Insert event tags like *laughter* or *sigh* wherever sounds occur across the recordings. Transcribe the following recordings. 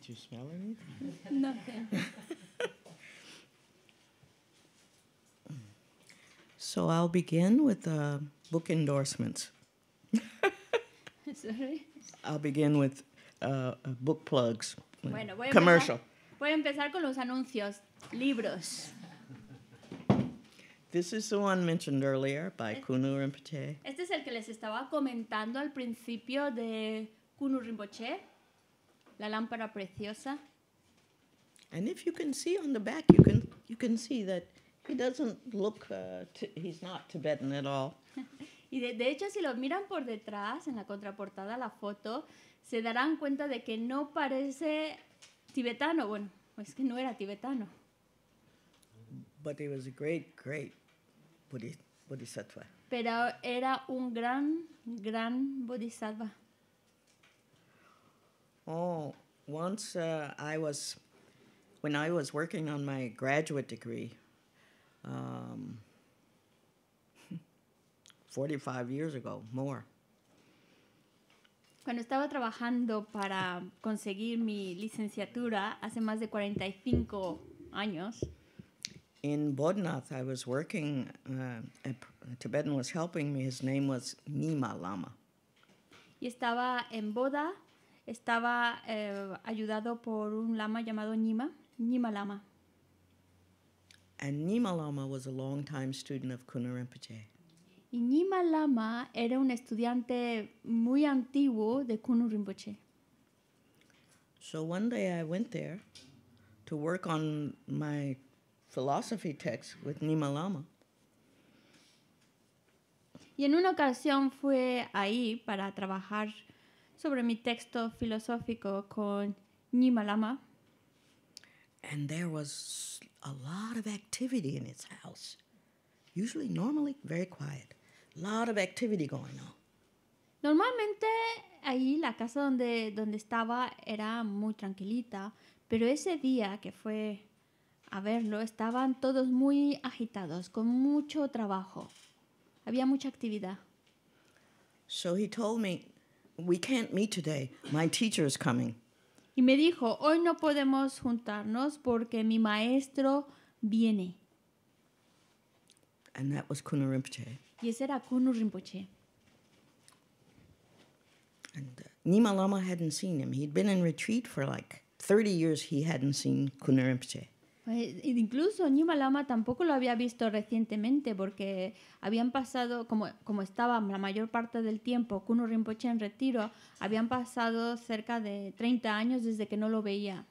Did you smell anything? *laughs* Nothing. so I'll begin with uh, book endorsements. *laughs* Sorry. I'll begin with uh, book plugs. Bueno, voy commercial. Empezar, voy a empezar con los anuncios, libros. This is the one mentioned earlier by este, Kunu Rinpoche. Este es el que les estaba comentando al principio de Kunu Rinpoche. la lámpara preciosa. And if you can see on the back, you can you can see that he doesn't look uh, he's not Tibetan at all. *laughs* y de, de, hecho, si lo miran por detrás en la contraportada, la foto, se darán cuenta de que no parece tibetano. Bueno, es que no era tibetano. But he was a great, great bodhisattva. Pero era un gran, gran bodhisattva. Oh, once uh, I was, when I was working on my graduate degree, um, *laughs* 45 years ago, more. Cuando estaba trabajando para conseguir mi licenciatura hace más de 45 años. In Bodnath, I was working, uh, a, a Tibetan was helping me. His name was Nima Lama. Y estaba en Bodnath. estaba eh, ayudado por un lama llamado Nima, Nima Lama. And Nima Lama was a long-time student of Kuno Rinpoche. Y Nima Lama era un estudiante muy antiguo de Kuno Rinpoche. So one day I went there to work on my philosophy text with Nima Lama. Y en una ocasión fue ahí para trabajar sobre mi texto filosófico con Nimalama. And there was a lot of activity in its house. Usually, normally, very quiet. lot of activity going on. Normalmente ahí la casa donde, donde estaba era muy tranquilita, pero ese día que fue a verlo estaban todos muy agitados, con mucho trabajo. Había mucha actividad. So he told me we can't meet today. My teacher is coming. Y me dijo, hoy no podemos juntarnos porque mi maestro viene. And that was Kuno Rinpoche. Y ese era Kuno Rinpoche. And uh, Nima Lama hadn't seen him. He'd been in retreat for like 30 years. He hadn't seen Kuno Rinpoche. Eh, incluso incluso Lama tampoco lo había visto recientemente porque habían pasado, como, como estaba la mayor parte del tiempo Kuno Rinpoche en retiro, habían pasado cerca de 30 años desde que no lo veía.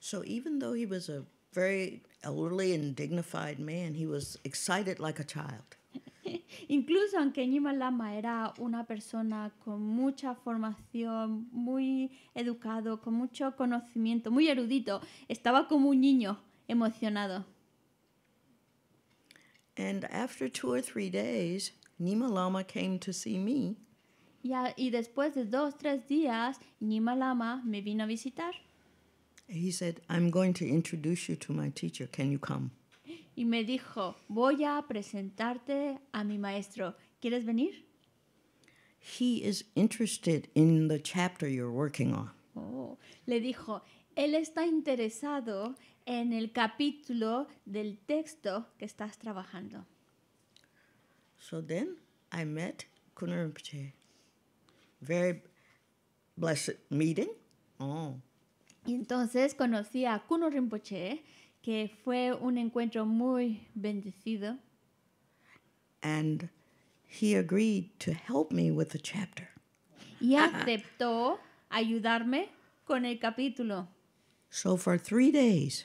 So even though he was a very elderly and dignified man, he was excited like a child. *laughs* Incluso aunque Nimalama Lama era una persona con mucha formación, muy educado, con mucho conocimiento, muy erudito, estaba como un niño emocionado. days, came to see Y, después de dos, tres días, Nima Lama me vino a visitar. He said, I'm going to introduce you to my teacher. Can you come? y me dijo, voy a presentarte a mi maestro. ¿Quieres venir? He is interested in the chapter you're working on. Oh, le dijo, él está interesado en el capítulo del texto que estás trabajando. So then I met Kunar Rinpoche. Very blessed meeting. Oh. Y entonces conocí a Kuno Rinpoche que fue un encuentro muy bendecido. And he agreed to help me with the chapter. Y aceptó ayudarme con el capítulo. So for three days,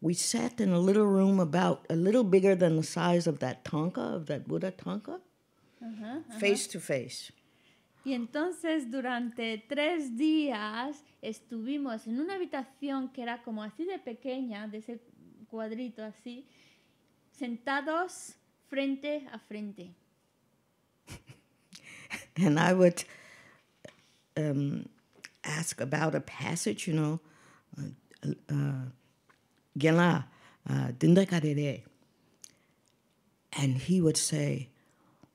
we sat in a little room about a little bigger than the size of that tonka, of that Buddha tonka, uh -huh, uh -huh. face to face. Y entonces durante tres días estuvimos en una habitación que era como así de pequeña, de ese cuadrito así, sentados frente a frente. *laughs* And I would um, ask about a passage, you know, uh, uh, uh, he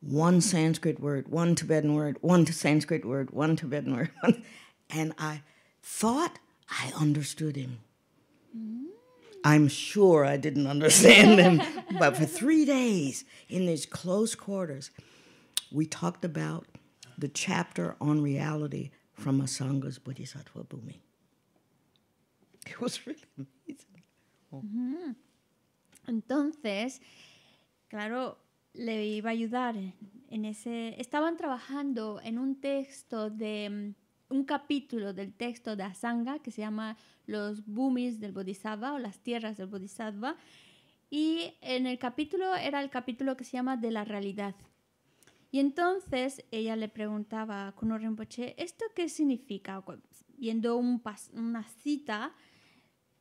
one Sanskrit word, one Tibetan word, one Sanskrit word, one Tibetan word. *laughs* and I thought I understood him. Mm. I'm sure I didn't understand him, *laughs* but for three days in these close quarters, we talked about the chapter on reality from Asanga's Bodhisattva Bhumi. It was really amazing. Oh. Mm -hmm. Entonces, claro, le iba a ayudar en ese estaban trabajando en un texto de mm, un capítulo del texto de Asanga que se llama Los Bhumis del Bodhisattva o las tierras del Bodhisattva y en el capítulo era el capítulo que se llama de la realidad. Y entonces ella le preguntaba a un Rinpoche, ¿esto qué significa? Viendo un una cita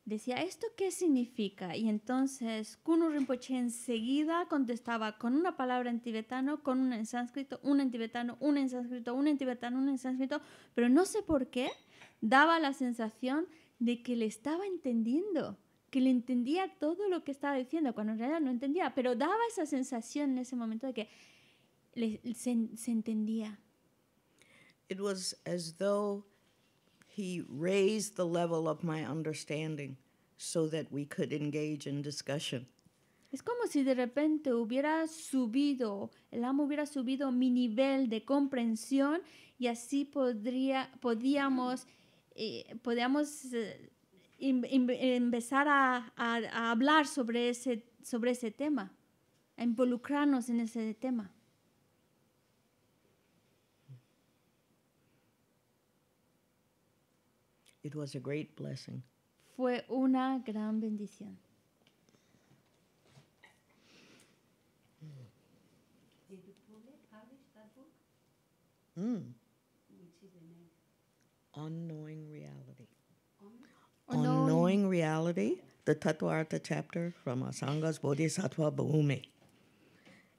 decía, ¿esto qué significa? Y entonces Kuno Rinpoche enseguida contestaba con una palabra en tibetano, con un en sánscrito, un en tibetano, un en sánscrito, una en tibetano, un en sánscrito, pero no sé por qué daba la sensación de que le estaba entendiendo, que le entendía todo lo que estaba diciendo, cuando en realidad no entendía, pero daba esa sensación en ese momento de que le, se, entendía. It was as he raised the level of my understanding so that we could engage in discussion. Es como si de repente hubiera subido, el amo hubiera subido mi nivel de comprensión y así podría, podíamos, eh, podíamos eh, in, in, empezar a, a, a, hablar sobre ese, sobre ese tema, a involucrarnos en ese tema. It was a great blessing. Fue una gran bendición. Did publish that book? Mm. Which is the name? Unknowing Reality. Unknowing, Unknowing Reality, the Tattvaartha chapter from Asanga's Bodhisattva Bhumi.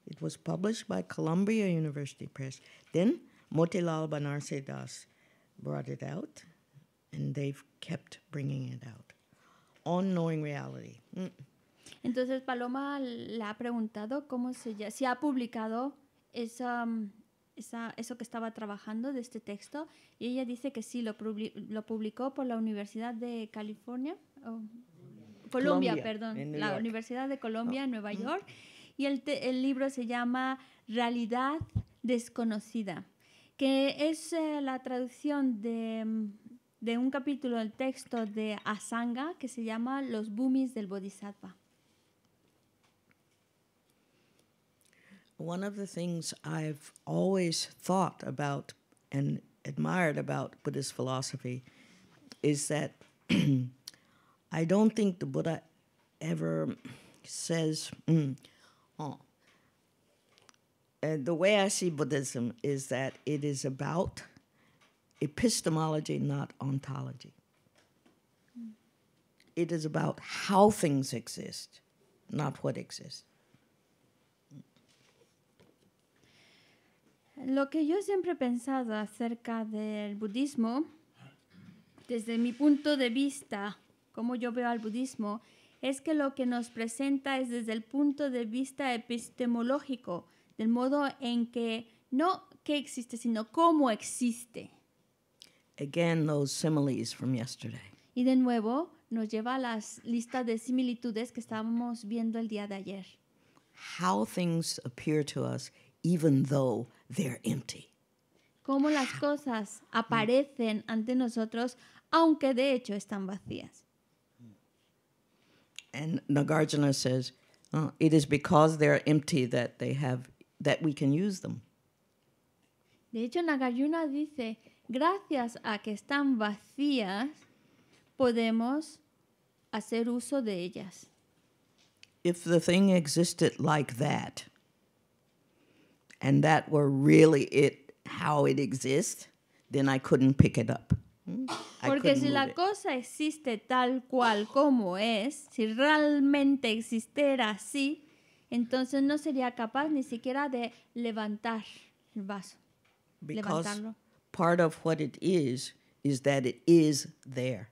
It was published by Columbia University Press. Then Motilal Banarse Das brought it out. and they've kept bringing it out. knowing reality. Mm. Entonces Paloma le ha preguntado cómo se si ha publicado esa, mm, esa, eso que estaba trabajando de este texto y ella dice que sí, lo, lo publicó por la Universidad de California, Colombia, perdón, la Universidad de Colombia en oh, Nueva mm. York y el, el libro se llama Realidad Desconocida, que es eh, la traducción de de un capítulo del texto de Asanga que se llama Los Bhumis del Bodhisattva. One of the things I've always thought about and admired about Buddhist philosophy is that *clears throat* I don't think the Buddha ever says, mm, oh. And the way I see Buddhism is that it is about epistemology, not ontology. It is about how things exist, not what exists. Lo que yo siempre he pensado acerca del budismo, desde mi punto de vista, como yo veo al budismo, es que lo que nos presenta es desde el punto de vista epistemológico, del modo en que no qué existe, sino cómo existe. Again, those similes from yesterday. Y de nuevo nos lleva a las listas de similitudes que estábamos viendo el día de ayer. How things appear to us even though they're empty. Cómo las cosas hmm. aparecen ante nosotros aunque de hecho están vacías. And Nagarjuna says, oh, it is because they're empty that they have that we can use them. De hecho Nagarjuna dice gracias a que están vacías, podemos hacer uso de ellas. If the thing existed like that, and that were really it, how it exists, then I couldn't pick it up. Hmm? Porque si la cosa existe tal cual como es, si realmente existiera así, entonces no sería capaz ni siquiera de levantar el vaso, levantarlo part of what it is there.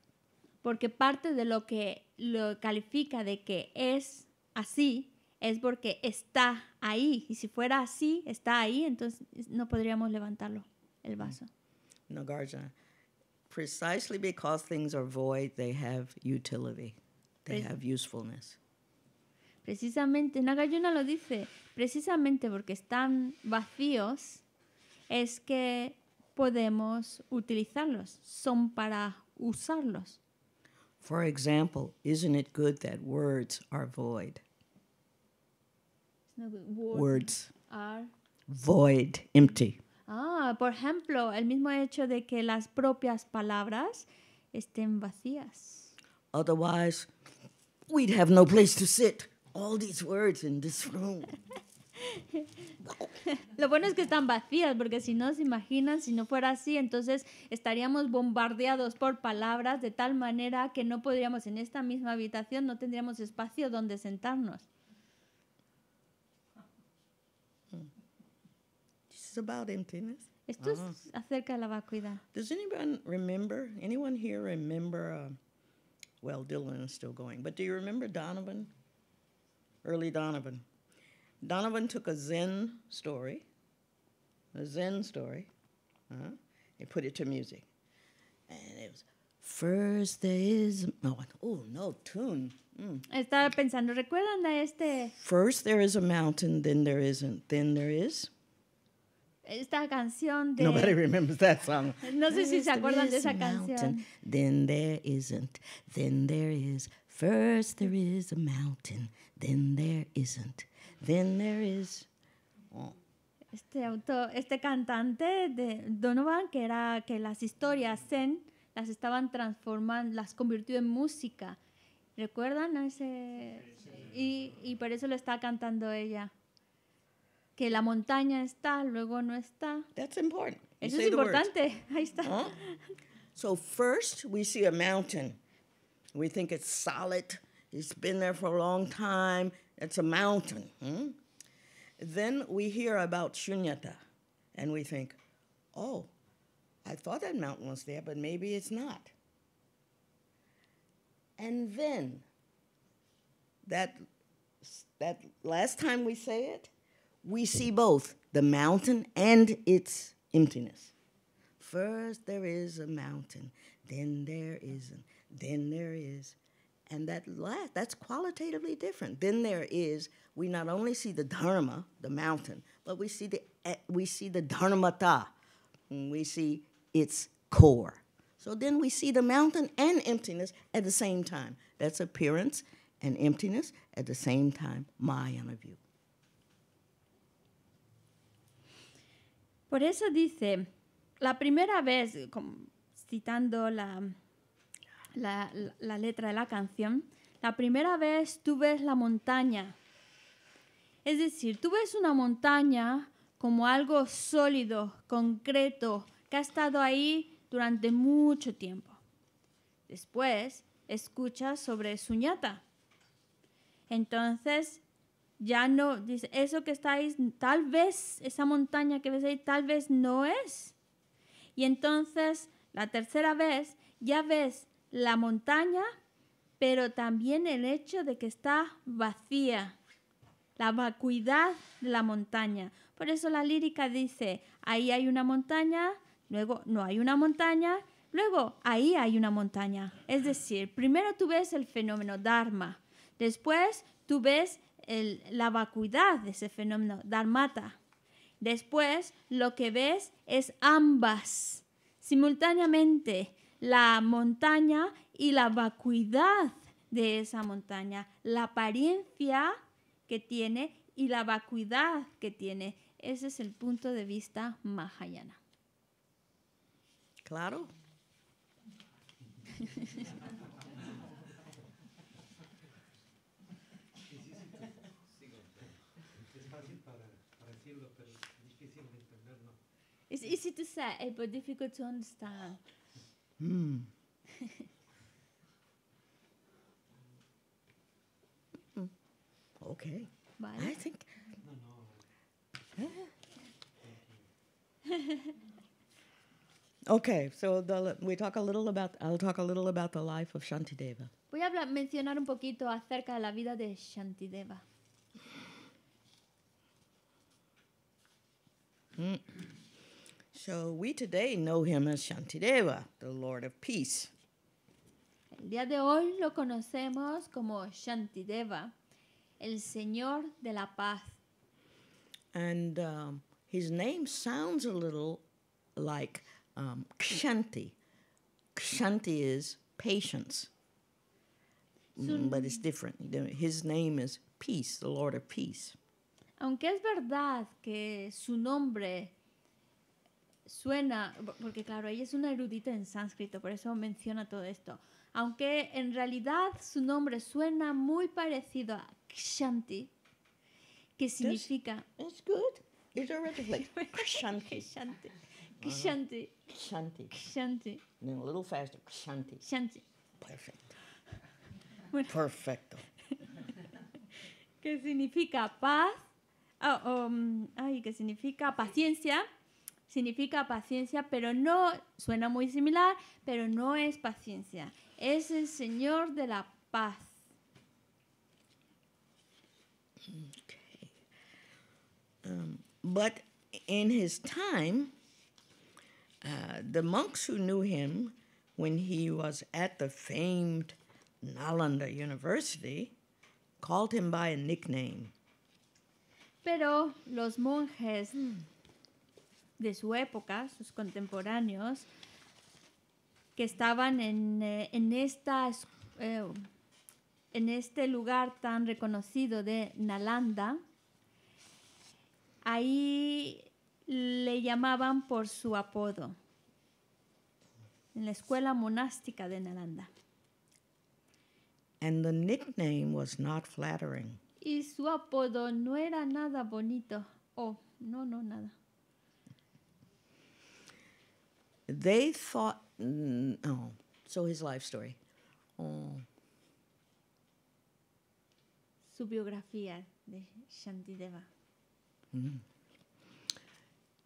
Porque parte de lo que lo califica de que es así es porque está ahí. Y si fuera así, está ahí, entonces no podríamos levantarlo, el mm-hmm. vaso. No, Precisely things are void, they have utility. They have usefulness. Precisamente, Nagarjuna lo dice, precisamente porque están vacíos, es que podemos utilizarlos, son para usarlos. For example, isn't it good that words are void? Words are void, empty. Ah, por ejemplo, el mismo hecho de que las propias palabras estén vacías. Otherwise, we'd have no place to sit. All these words in this room. *laughs* Lo bueno es que están vacías, porque si no se imaginan, si no fuera así, entonces estaríamos bombardeados por palabras de tal manera que no podríamos en esta misma habitación, no tendríamos espacio donde sentarnos. Mm. This is about emptiness. Esto es ah. acerca de la vacuidad. Does anyone remember? Anyone here remember? Uh, well, Dylan is still going, but do you remember Donovan? Early Donovan. Donovan took a Zen story, a Zen story, uh, and put it to music. And it was, first there is, no, oh no, tune. Mm. Estaba pensando, ¿recuerdan a este? First there is a mountain, then there isn't, then there is. Esta canción de... Nobody remembers that song. *laughs* no sé si se acuerdan de esa mountain, canción. Then there isn't, then there is. First there is a mountain, then there isn't. Then there is. Este, autor, este cantante de Donovan, que era que las historias Zen las estaban transformando, las convirtió en música. ¿Recuerdan a ese? Y, y por eso lo está cantando ella. Que la montaña está, luego no está. That's important. eso es importante. *laughs* Ahí está. So first we see a mountain. We think it's solid. It's been there for a long time. It's a mountain. Hmm? Then we hear about shunyata and we think, oh, I thought that mountain was there, but maybe it's not. And then, that, that last time we say it, we see both the mountain and its emptiness. First there is a mountain, then there isn't, then there is, and that last, that's qualitatively different. Then there is, we not only see the Dharma, the mountain, but we see the, eh, we see the Dharmata. We see its core. So then we see the mountain and emptiness at the same time. That's appearance and emptiness at the same time, my interview. Por eso dice, la primera vez, citando la, la, letra de la canción, la primera vez tú ves la montaña. Es decir, tú ves una montaña como algo sólido, concreto, que ha estado ahí durante mucho tiempo. Después, escuchas sobre suñata. Entonces, ya no, dice, eso que estáis, tal vez esa montaña que ves ahí, tal vez no es. Y entonces, la tercera vez, ya ves la montaña, pero también el hecho de que está vacía, la vacuidad de la montaña. Por eso la lírica dice, ahí hay una montaña, luego no hay una montaña, luego ahí hay una montaña. Es decir, primero tú ves el fenómeno Dharma, después tú ves la vacuidad de ese fenómeno, Dharmata. Después lo que ves es ambas simultáneamente la montaña y la vacuidad de esa montaña, la apariencia que tiene y la vacuidad que tiene. Ese es el punto de vista mahayana. Claro. Es easy to say, but difficult to understand. Hmm. *laughs* okay. Bye. I think. *laughs* okay, so the, we talk a little about. I'll talk a little about the life of Shantideva. Voy a hablar, mencionar un poquito acerca de la vida de Shantideva. Mm. So we today know him as Shantideva, the Lord of Peace. El día de hoy lo conocemos como Shantideva, el Señor de la Paz. And um, his name sounds a little like um, Kshanti. Kshanti is patience, mm, but it's different. His name is Peace, the Lord of Peace. Aunque es verdad que su nombre suena, porque claro, ella es una erudita en sánscrito, por eso menciona todo esto, aunque en realidad su nombre suena muy parecido a Kshanti, que significa... ¿Es good. It's already *laughs* uh-huh. Kshanti. Kshanti. Kshanti. Kshanti. Kshanti. a little faster. Kshanti. Kshanti. Perfect. Perfecto. *laughs* que significa paz, ah, um, ay, que significa paciencia significa paciencia, pero no, suena muy similar, pero no es paciencia. Es el Señor de la paz. Um, but in his time, uh, the monks who knew him when he was at the famed Nalanda University called him by a nickname. Pero los monjes hmm de su época, sus contemporáneos, que estaban en, eh, en, eh, en este lugar tan reconocido de Nalanda. Ahí le llamaban por su apodo, en la escuela monástica de Nalanda. Y su apodo no era nada bonito. Oh, no, no, nada. They thought, oh, so his life story. Oh. Su biografía de Shantideva. Mm. Mm-hmm.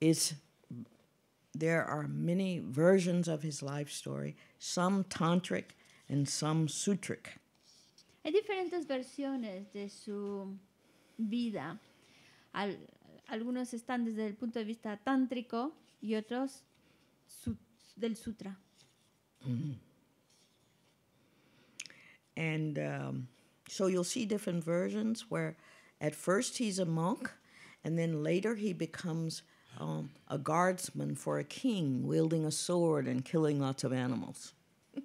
It's, there are many versions of his life story, some tantric and some sutric. Hay diferentes versiones de su vida. Al, algunos están desde el punto de vista tántrico y otros del sutra. Mm -hmm. And um, so you'll see different versions where at first he's a monk, and then later he becomes um, a guardsman for a king, wielding a sword and killing lots of animals. *laughs*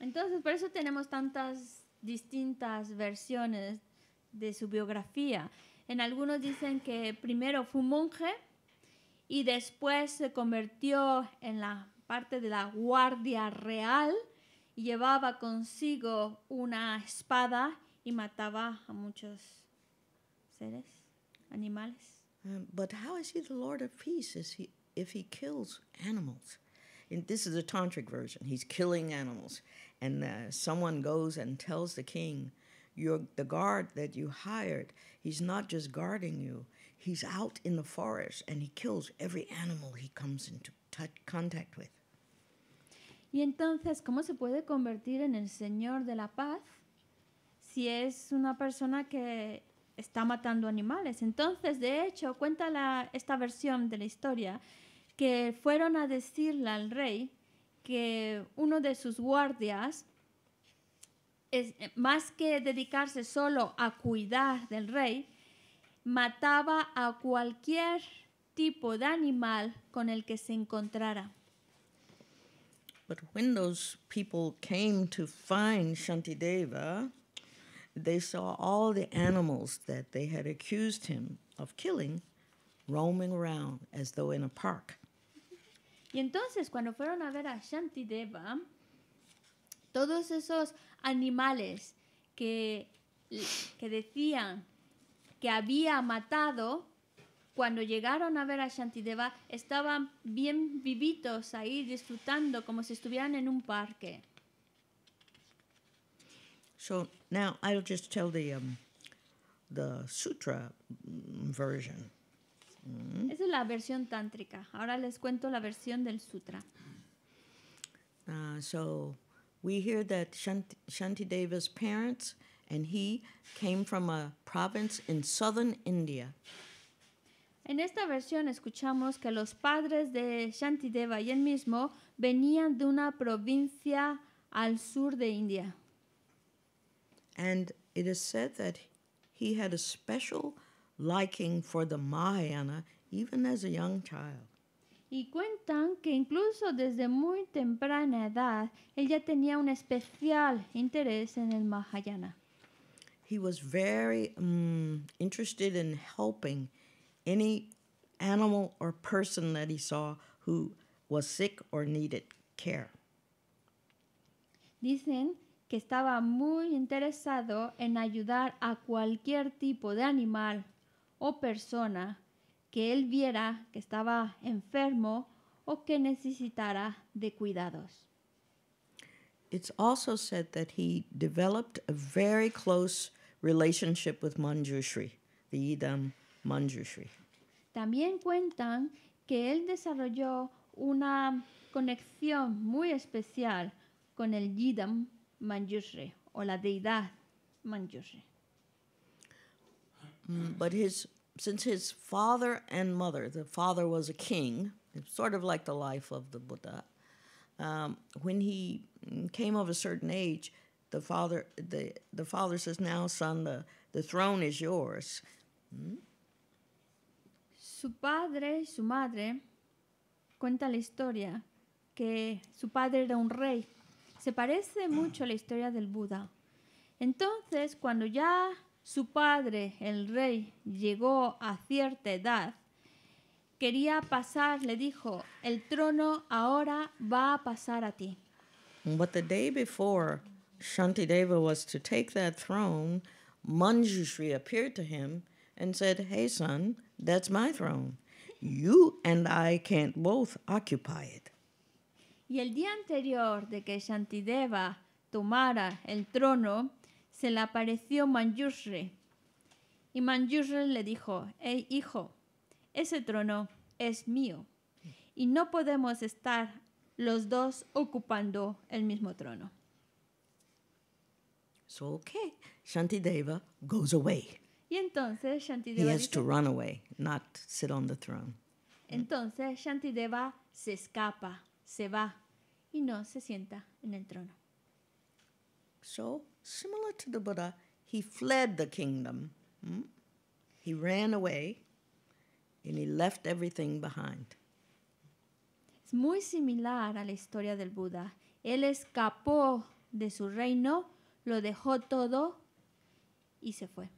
Entonces, por eso tenemos tantas distintas versiones de su biografía. En algunos dicen que primero fue monje, y después se convirtió en la parte de la guardia real y llevaba consigo una espada y mataba a muchos seres, animales. Um, but how is he the Lord of peace is he, if he kills animals? And this is a tantric version. He's killing animals. And uh, someone goes and tells the king, You're, the guard that you hired, he's not just guarding you, Y entonces, ¿cómo se puede convertir en el Señor de la Paz si es una persona que está matando animales? Entonces, de hecho, cuenta esta versión de la historia que fueron a decirle al rey que uno de sus guardias, es, eh, más que dedicarse solo a cuidar del rey, mataba a cualquier tipo de animal con el que se encontrara. But when those people came to find Shantideva, they saw all the animals that they had accused him of killing roaming around as though in a park. Y entonces cuando fueron a ver a Shantideva, todos esos animales que, que decían que había matado, cuando llegaron a ver a Shantideva, estaban bien vivitos ahí disfrutando como si estuvieran en un parque. So now I'll just tell the, um, sutra mm. Esa es la versión tántrica. Ahora les cuento la versión del sutra. Uh, so we hear that Shantideva's parents and he came from a province in southern India. En esta versión escuchamos que los padres de Shantideva y él mismo venían de una provincia al sur de India. And it is said that he had a special liking for the Mahayana even as a young child. Y cuentan que incluso desde muy temprana edad ella tenía un especial interés en el Mahayana. he was very um, interested in helping any animal or person that he saw who was sick or needed care. Dicen que estaba muy interesado en ayudar a cualquier tipo de animal o persona que él viera que estaba enfermo o que necesitara de cuidados. It's also said that he developed a very close relationship with Manjushri, the Idam Manjushri. También cuentan que él desarrolló una conexión muy especial con el Yidam Manjushri o la deidad Manjushri. Mm, but his, since his father and mother, the father was a king, sort of like the life of the Buddha, um, when he came of a certain age, the father the, father says now son the, throne is yours hmm? su padre su madre cuenta la historia que su padre era un rey se parece mucho a la historia del buda entonces cuando ya su padre el rey llegó a cierta edad quería pasar le dijo el trono ahora va a pasar a ti but the day before Shantideva was to take that throne, Manjushri appeared to him and said, Hey, son, that's my throne. You and I can't both occupy it. Y el día anterior de que Shantideva tomara el trono, se le apareció Manjushri. Y Manjushri le dijo, hey hijo, ese trono es mío y no podemos estar los dos ocupando el mismo trono. So, okay, Shantideva goes away. Y entonces Shantideva He has dice, to run away, not sit on the throne. Entonces Shantideva se escapa, se va y no se sienta en el trono. So, similar to the Buddha, he fled the kingdom. Hmm? He ran away and he left everything behind. Es muy similar a la historia del Buda. Él escapó de su reino lo dejó todo y se fue.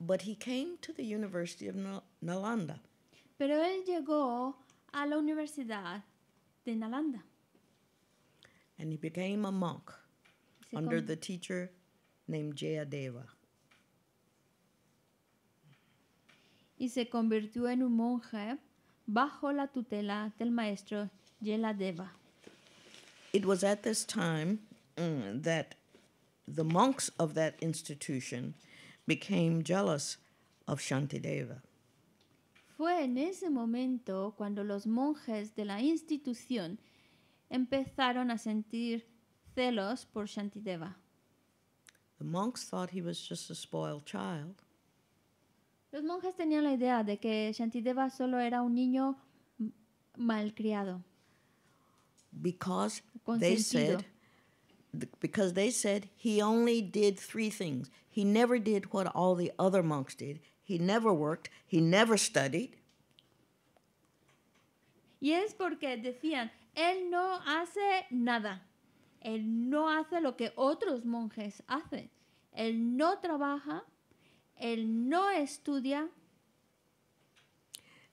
But he came to the University of Nalanda. Pero él llegó a la Universidad de Nalanda. And he became a monk under the teacher named Jayadeva. Y se convirtió en un monje bajo la tutela del maestro Jayadeva. It was at this time Mm, that the monks of that institution became jealous of Shantideva. Fue en ese momento cuando los monjes de la institución empezaron a sentir celos por Shantideva. The monks thought he was just a spoiled child. Los monjes tenían la idea de que Shantideva solo era un niño malcriado. Because they said because they said he only did three things. He never did what all the other monks did. He never worked. He never studied. Y es porque decían, él no hace nada. Él no hace lo que otros monjes hacen. Él no trabaja. Él no estudia.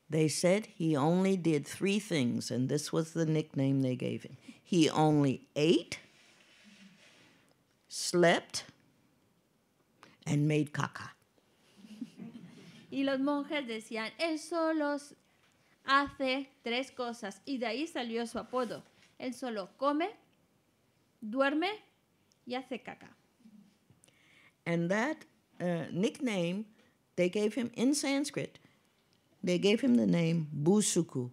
They said he only did three things, and this was the nickname they gave him. He only ate. slept, and made caca. *laughs* Y los monjes decían, él solo hace tres cosas y de ahí salió su apodo. Él solo come, duerme y hace caca. And that uh, nickname they gave him in Sanskrit. They gave him the name Busuku.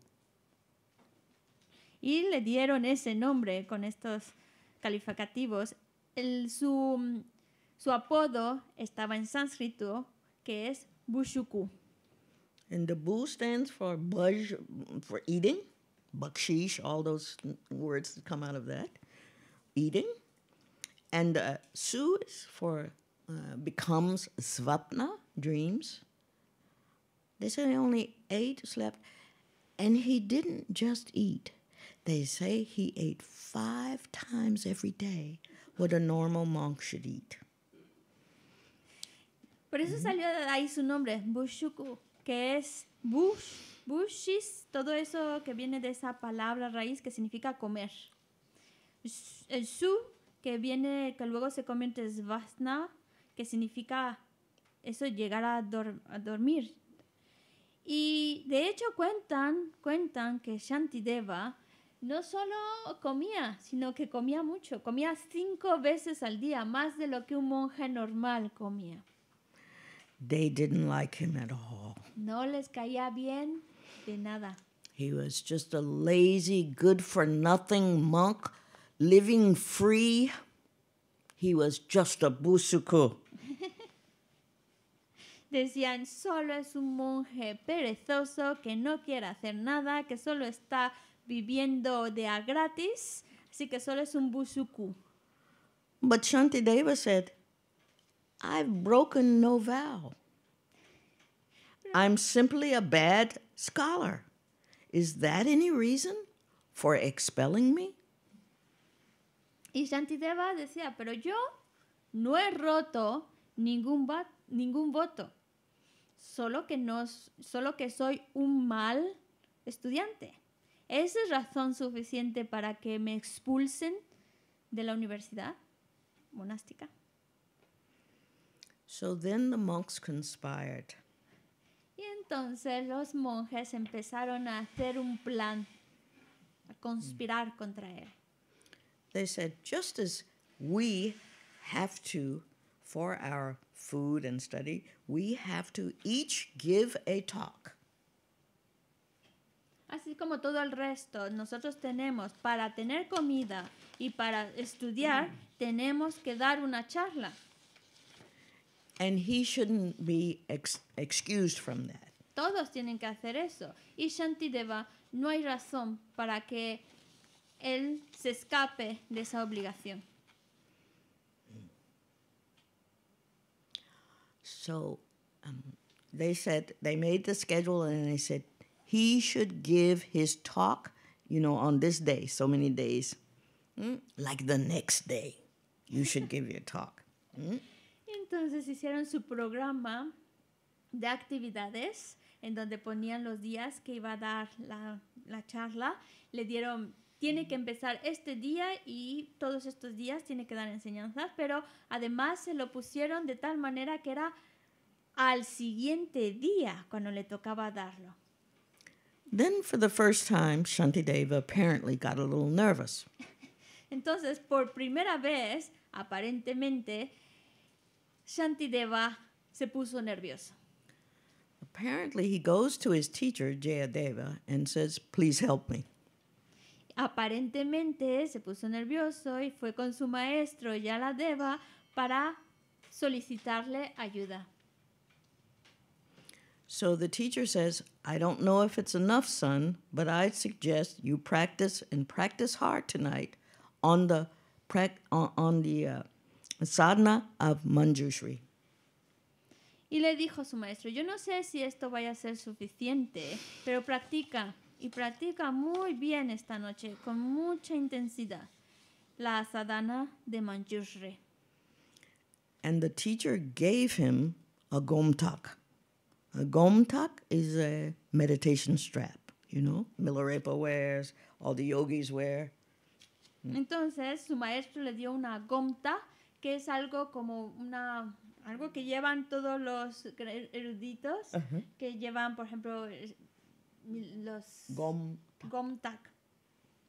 Y le dieron ese nombre con estos calificativos el, su, su apodo estaba en sánscrito, que es Bushuku. And the bu stands for buj, for eating, bakshish, all those words that come out of that, eating. And uh, su is for uh, becomes svapna, dreams. They said he only ate, slept, and he didn't just eat. They say ate five times every day a normal monk should eat. Por eso salió de ahí su nombre, Bushuku, que es Bush, Bushis, todo eso que viene de esa palabra raíz que significa comer. El Su, que viene, que luego se convierte en vasna que significa eso, llegar a, dormir. Y de hecho cuentan, cuentan que Shantideva no solo comía, sino que comía mucho. Comía cinco veces al día, más de lo que un monje normal comía. No les caía bien de nada. He was just a lazy, good for nothing monk, living free. He was just a busuku. *laughs* Decían, solo es un monje perezoso que no quiere hacer nada, que solo está viviendo de a gratis, así que solo es un busuku. But Shanti Deva said, I've broken no vow. I'm simply a bad scholar. Is that any reason for expelling me? Y Shantideva decía, pero yo no he roto ningún, ningún voto, solo que, no, solo que soy un mal estudiante. ¿Esa es razón suficiente para que me expulsen de la universidad monástica? So then the monks conspired. Y entonces los monjes empezaron a hacer un plan, a conspirar contra él. They said, just as we have to, for our food and study, we have to each give a talk así como todo el resto, nosotros tenemos para tener comida y para estudiar, mm. tenemos que dar una charla. And he shouldn't be excused from that. Todos tienen que hacer eso. Y Shantideva, no hay razón para que él se escape de esa obligación. So um, they said they made the schedule and they said he should you know, on this day, so many days, mm, like the next day, you should give your talk. Mm. Entonces hicieron su programa de actividades en donde ponían los días que iba a dar la, la charla. Le dieron tiene que empezar este día y todos estos días tiene que dar enseñanzas, pero además se lo pusieron de tal manera que era al siguiente día cuando le tocaba darlo. Then, for the first time, Shantideva apparently got a little nervous. *laughs* Entonces, por primera vez, aparentemente, Shantideva se puso nervioso. Apparently, he goes to his teacher, Jayadeva, and says, Please help me. Aparentemente, se puso nervioso y fue con su maestro, Yaladeva, para solicitarle ayuda. So the teacher says, I don't know if it's enough, son, but I suggest you practice and practice hard tonight on the on the uh, sadhana of Manjushri. Y le dijo su maestro, yo no sé si esto vaya a ser suficiente, pero practica y practica muy bien esta noche con mucha intensidad la sadhana de Manjushri. And the teacher gave him a gomtak. A gomtak is a meditation strap, you know, Milarepa wears, all the yogis wear. Mm. Entonces su maestro le dio una gomta, que es algo como una algo que llevan todos los eruditos, que llevan, por ejemplo, los gomta,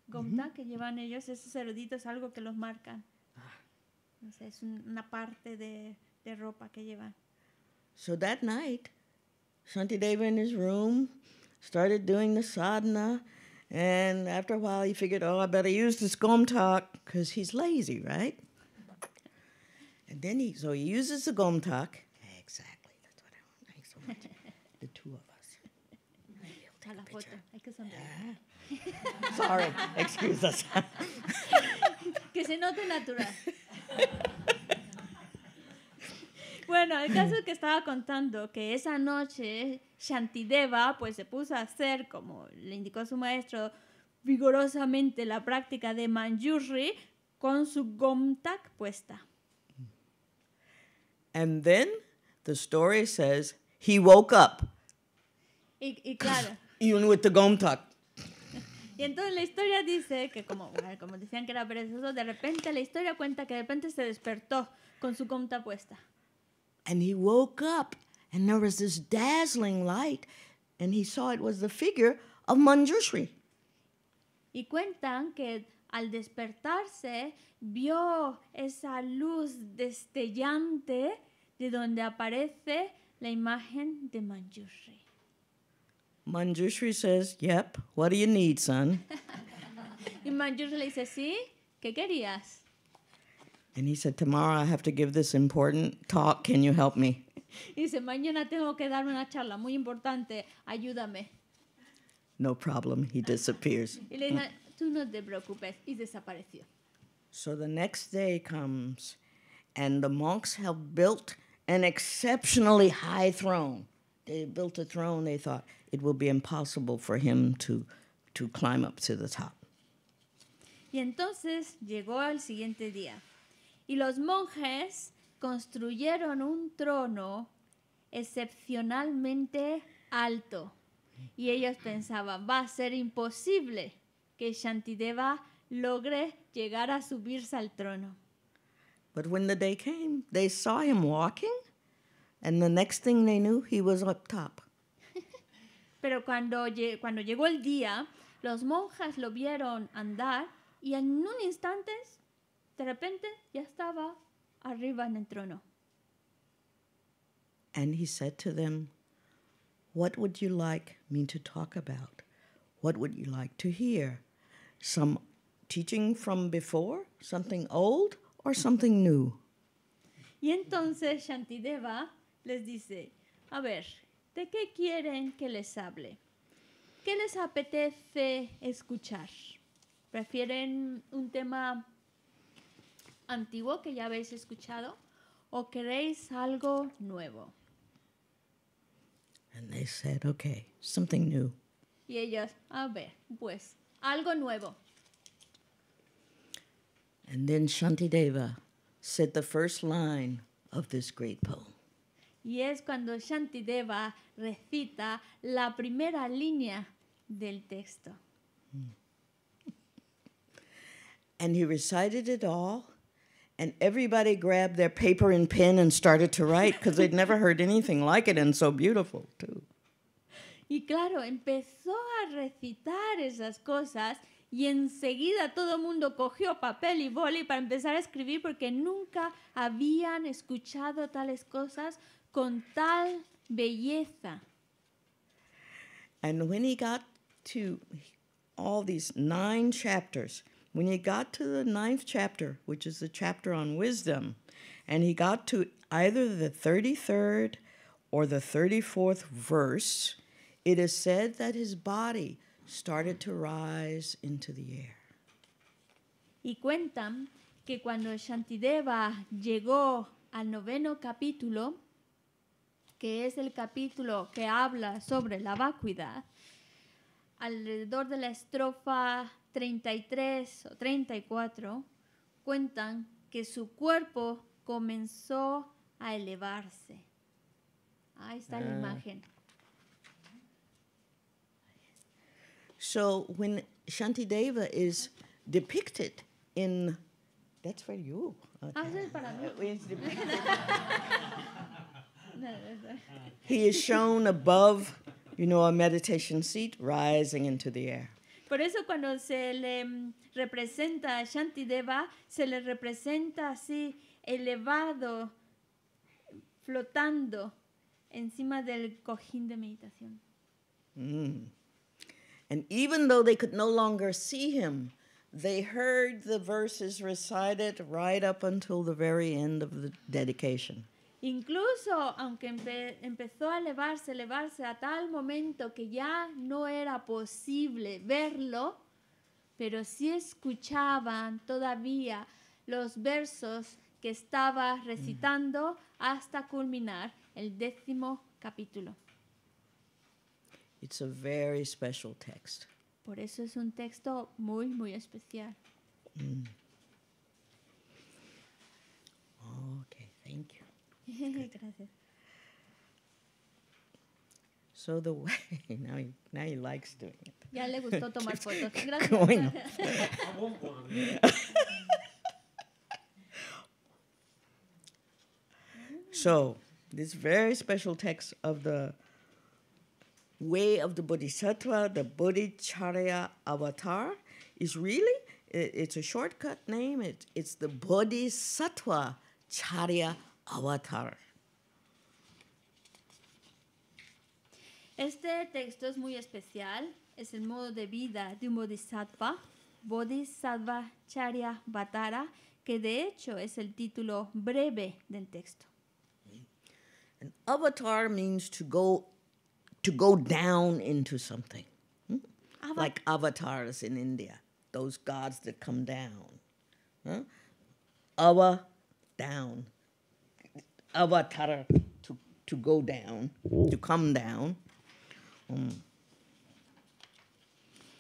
gomta, que llevan ellos, esos eruditos, algo que los marcan. Ah. No sé, es una parte de, de ropa que llevan. So that night, Shanti Deva in his room, started doing the sadhana. And after a while, he figured, oh, I better use this gomtak because he's lazy, right? And then he, so he uses the gomtak. Exactly, that's what I want. Thanks so much. the two of us. Ah. Sorry, excuse us. *laughs* que se note natural. *laughs* Bueno, el caso *laughs* que estaba contando que esa noche Shantideva pues se puso a hacer, como le indicó su maestro, vigorosamente la práctica de Manjurri con su gomtak puesta. And then the story says he woke up. Y, y *laughs* Even the gomtak. Y entonces la historia dice que como, como decían que era perezoso, de repente la historia cuenta que de repente se despertó con su gomta puesta. And he woke up, and there was this dazzling light, and he saw it was the figure of Manjushri. Y cuentan que al despertarse vio esa luz destellante de donde aparece la imagen de Manjushri. Manjushri says, "Yep, what do you need, son?" *laughs* y Manjushri le dice, "Sí, ¿qué querías?" And he said, Tomorrow I have to give this important talk. Can you help me? *laughs* Dice, mañana tengo que dar una charla muy importante. Ayúdame. No problem. He disappears. *laughs* tú no te preocupes. Y desapareció. So the next day comes, and the monks have built an exceptionally high throne. They built a throne. They thought it will be impossible for him to, to climb up to the top. Y entonces llegó siguiente día. Y los monjes construyeron un trono excepcionalmente alto. Y ellos pensaban, va a ser imposible que Shantideva logre llegar a subirse al trono. Pero cuando, cuando llegó el día, los monjes lo vieron andar y en un instante de repente ya estaba arriba en el trono. And he said to them, What would you like me to talk about? What would you like to hear? Some teaching from before, something old, or something new? Y entonces Shantideva les dice, a ver, ¿de qué quieren que les hable? ¿Qué les apetece escuchar? ¿Prefieren un tema antiguo que ya habéis escuchado o queréis algo nuevo? And they said, okay, something new. Y ellos, a ver, pues, algo nuevo. And then Shantideva said the first line of this great poem. Y es cuando Shantideva recita la primera línea del texto. Hmm. *laughs* And he recited it all And everybody grabbed their paper and pen and started to write because they'd never heard anything like it and so beautiful, too. Y claro, empezó a recitar esas cosas y enseguida todo el mundo cogió papel y boli para empezar a escribir porque nunca habían escuchado tales cosas con tal belleza. And when he got to all these nine chapters, when he got to the ninth chapter, which is the chapter on wisdom, and he got to either the 33rd or the 34th verse, it is said that his body started to rise into the air. Y cuentan que cuando Shantideva llegó al noveno capítulo, que es el capítulo que habla sobre la vacuidad, alrededor de la estrofa 33 o 34 cuentan que su cuerpo comenzó a elevarse. Ahí está ah. la imagen. So when Shantideva is depicted in that's for you. Ah, okay. *laughs* *laughs* he is shown above, you know, a meditation seat rising into the air. Por eso cuando se le mm, representa a Shantideva, se le representa así, elevado, flotando encima del cojín de meditación. Mm. And even though they could no longer see him, they heard the verses recited right up until the very end of the dedication. Incluso aunque empezó a elevarse, elevarse a tal momento que ya no era posible verlo, pero sí escuchaban todavía los versos que estaba recitando hasta culminar el décimo capítulo. Por eso es un texto muy, muy especial. Mm. Okay, *laughs* Gracias. So the way *laughs* now he, now he likes doing it. Ya le gustó *laughs* tomar fotos. Gracias. so this very special text of the way of the bodhisattva, the bodhicharya avatar, is really it, it's a shortcut name. It, it's the bodhisattva charya avatar. Este texto es muy especial, es el modo de vida de un bodhisattva, bodhisattva charya vatara, que de hecho es el título breve del texto. An avatar means to go to go down into something. Hmm? Ava like avatars in India, those gods that come down. Huh? Ava down. avatar to, go down, to come down. Mm.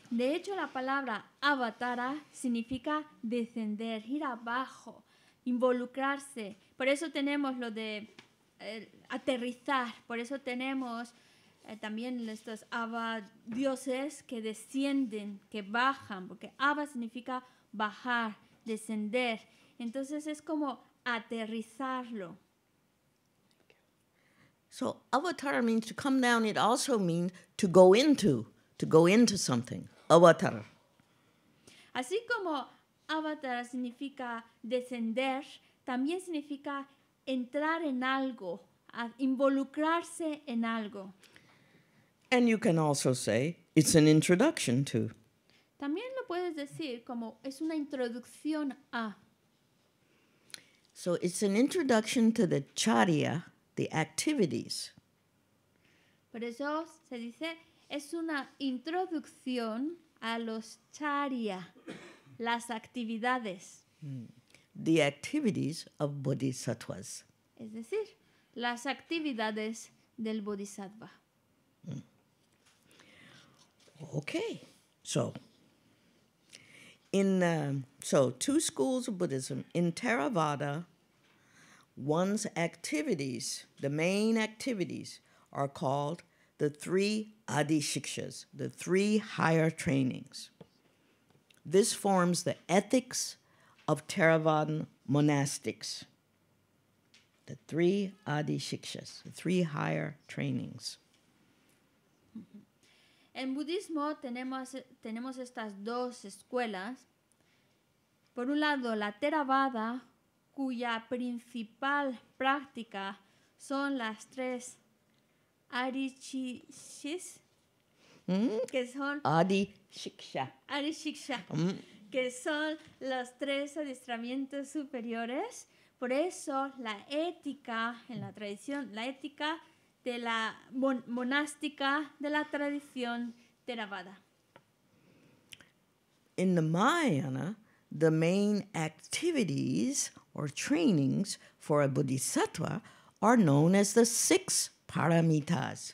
De hecho, la palabra avatara significa descender, ir abajo, involucrarse. Por eso tenemos lo de eh, aterrizar, por eso tenemos eh, también estos dioses que descienden, que bajan, porque ava significa bajar, descender. Entonces es como aterrizarlo. So avatar means to come down. It also means to go into, to go into something. Avatar. Así como avatar significa descender, también significa entrar en algo, involucrarse en algo. And you can also say it's an introduction to. También lo puedes decir como es una introducción a. So it's an introduction to the charia the activities. Por eso se dice, es una introducción a los charya, las actividades. Mm. The activities of bodhisattvas. Es decir, las actividades del bodhisattva. Mm. Okay, so in uh, so two schools of Buddhism in Theravada one's activities, the main activities, are called the three adishikshas, the three higher trainings. This forms the ethics of Theravada monastics, the three adishikshas, the three higher trainings. En budismo tenemos, tenemos estas dos escuelas. Por un lado, la Theravada cuya principal práctica son las tres arichis mm. que son Shiksha. Mm. que son los tres adiestramientos superiores. Por eso la ética en la tradición, la ética de la monástica de la tradición Theravada. In the main activities or trainings for a bodhisattva are known as the six paramitas.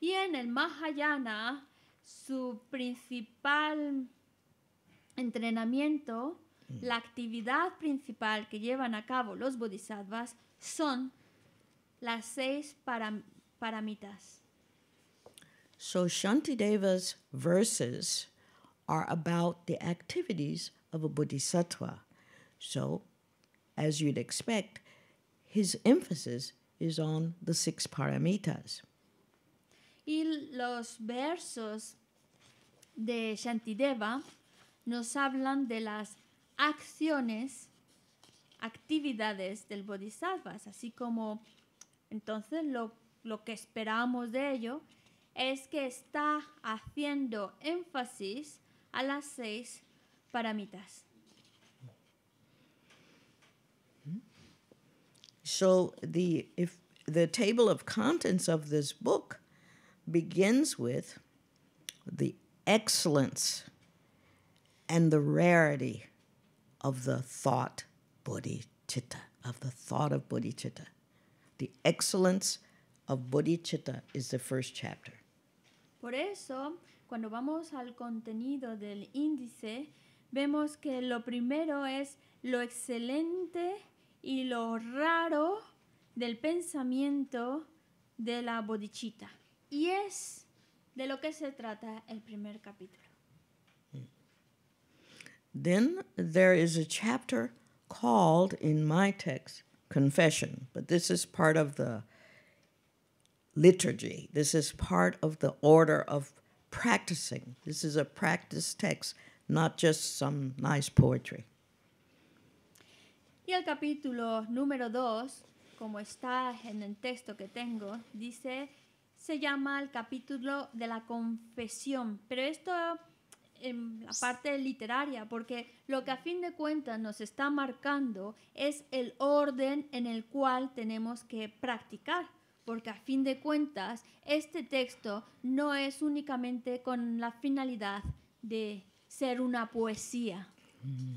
Y en el Mahayana, su principal entrenamiento, mm. la actividad principal que llevan a cabo los bodhisattvas son las seis param paramitas. So Shantideva's verses are about the activities of a bodhisattva. So as you'd expect, his emphasis is on the six paramitas. Y los versos de Shantideva nos hablan de las acciones, actividades del bodhisattvas, así como entonces lo, lo que esperamos de ello es que está haciendo énfasis a las seis paramitas. So the if the table of contents of this book begins with the excellence and the rarity of the thought bodhicitta, of the thought of bodhicitta. The excellence of bodhicitta is the first chapter. Por eso, cuando vamos al contenido del índice, vemos que lo primero es lo excelente y lo raro del pensamiento de la bodichita. Y es de lo que se trata el primer capítulo. Then there is a chapter called in my text confession, but this is part of the liturgy. This is part of the order of practicing. This is a practice text, not just some nice poetry. Y el capítulo número 2, como está en el texto que tengo, dice, se llama el capítulo de la confesión. Pero esto en la parte literaria, porque lo que a fin de cuentas nos está marcando es el orden en el cual tenemos que practicar, porque a fin de cuentas este texto no es únicamente con la finalidad de ser una poesía. Mm.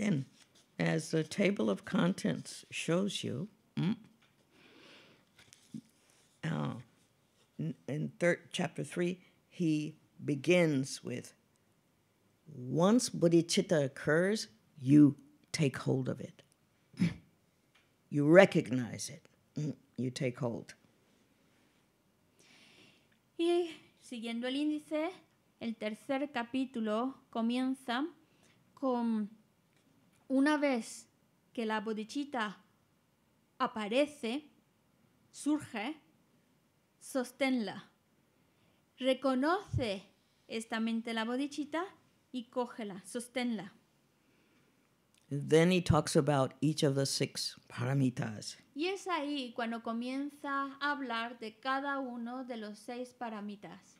Then, as the table of contents shows you, mm, uh, in, third, chapter 3, he begins with once bodhicitta occurs, you take hold of it. *clears throat* You recognize it. Mm, you take hold. Y siguiendo el índice, el tercer capítulo comienza con una vez que la bodichita aparece, surge, sosténla. Reconoce esta mente la bodichita y cógela, sosténla. Then he talks about each of the six paramitas. Y es ahí cuando comienza a hablar de cada uno de los seis paramitas.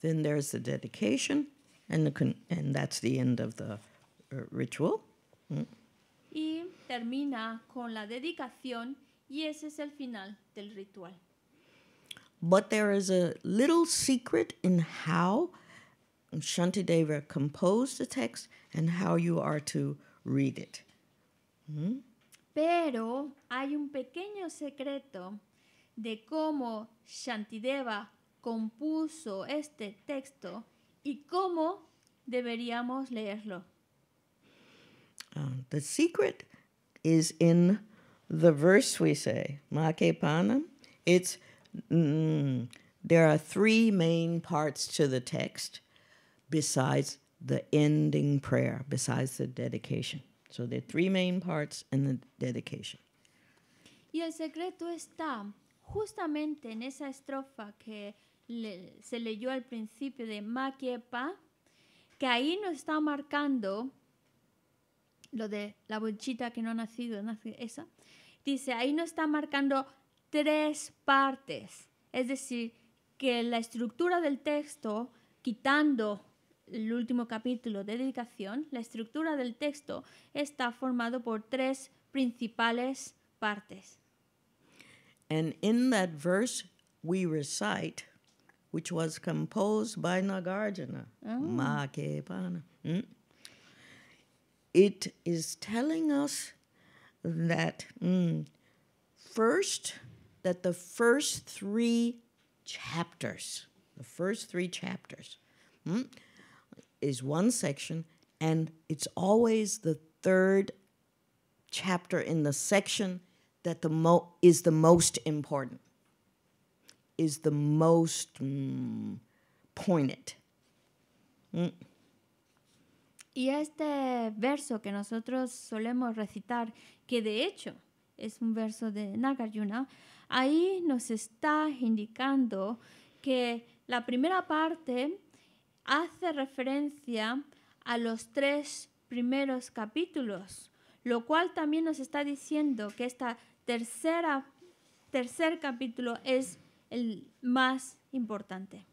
Then there's the dedication and that's the end of the eh, ritual. Y termina con la dedicación y ese es el final del ritual. But there is a little secret in how Shantideva composed the text and how you are to read it. Hmm? Pero hay un pequeño secreto de cómo Shantideva compuso este texto y cómo deberíamos leerlo. Uh, the secret is in the verse we say, Makepanam. It's mm, there are three main parts to the text besides the ending prayer, besides the dedication. So there are three main parts and the dedication. Y el secreto está justamente en esa estrofa que le, se leyó al principio de Makepa, que ahí nos está marcando lo de la bolchita que no ha nacido, esa, dice, ahí no está marcando tres partes. Es decir, que la estructura del texto, quitando el último capítulo de dedicación, la estructura del texto está formado por tres principales partes. And in that verse we recite, which was composed by Nagarjuna, ah. mm. it is telling us that mm, first, that the first three chapters, the first three chapters, mm, is one section, and it's always the third chapter in the section that the mo- is the most important, is the most mm, pointed. Mm. Y este verso que nosotros solemos recitar, que de hecho es un verso de Nagarjuna, ahí nos está indicando que la primera parte hace referencia a los tres primeros capítulos, lo cual también nos está diciendo que este tercer capítulo es el más importante.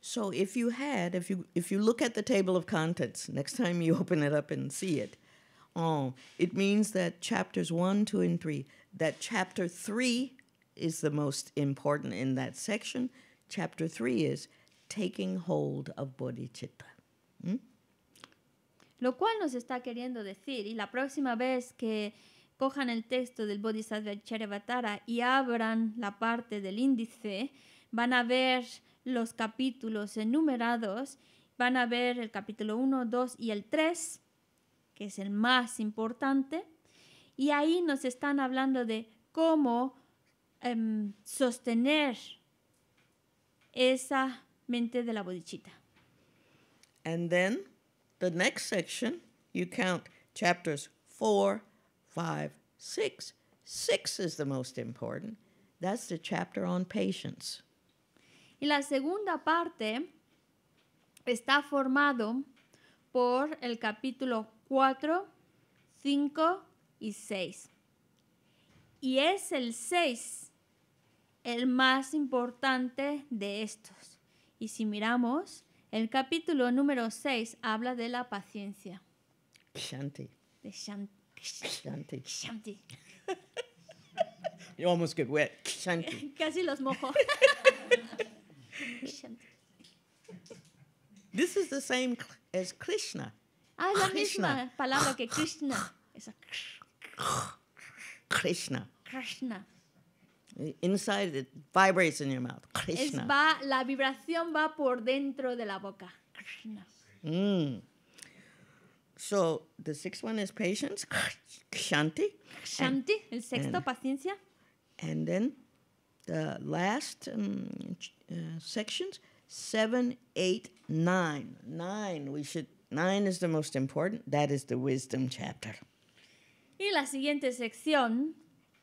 So if you had, if you if you look at the table of contents next time you *laughs* open it up and see it, oh, it means that chapters one, two, and three. That chapter three is the most important in that section. Chapter three is taking hold of bodhicitta. Hmm? Lo cual nos está queriendo decir, y la próxima vez que cojan el texto del Bodhisattva Charyavatara y abran la parte del índice, van a ver los capítulos enumerados. Van a ver el capítulo 1, 2 y el 3, que es el más importante. Y ahí nos están hablando de cómo eh, sostener esa mente de la bodichita. And then the next section, you count chapters 4, 5, 6. 6 is the most important. That's the chapter on patience. Y la segunda parte está formado por el capítulo 4, 5 y 6. Y es el 6 el más importante de estos. Y si miramos, el capítulo número 6 habla de la paciencia. Shanti. De Shanti. Shanti. You almost get wet. Shanti. *laughs* Casi los mojo. *laughs* This is the same as Krishna. Ah, es la Krishna. misma palabra que Krishna. Esa. Krishna. Krishna. Inside it vibrates in your mouth. Krishna. Es va, la vibración va por dentro de la boca. Krishna. Mm. So the sixth one is patience. Shanti. Shanti. and, el sexto, and, paciencia. And then the last um, uh, sections seven, eight, nine. Nine, we should, nine is the most important. That is the wisdom chapter. Y la siguiente sección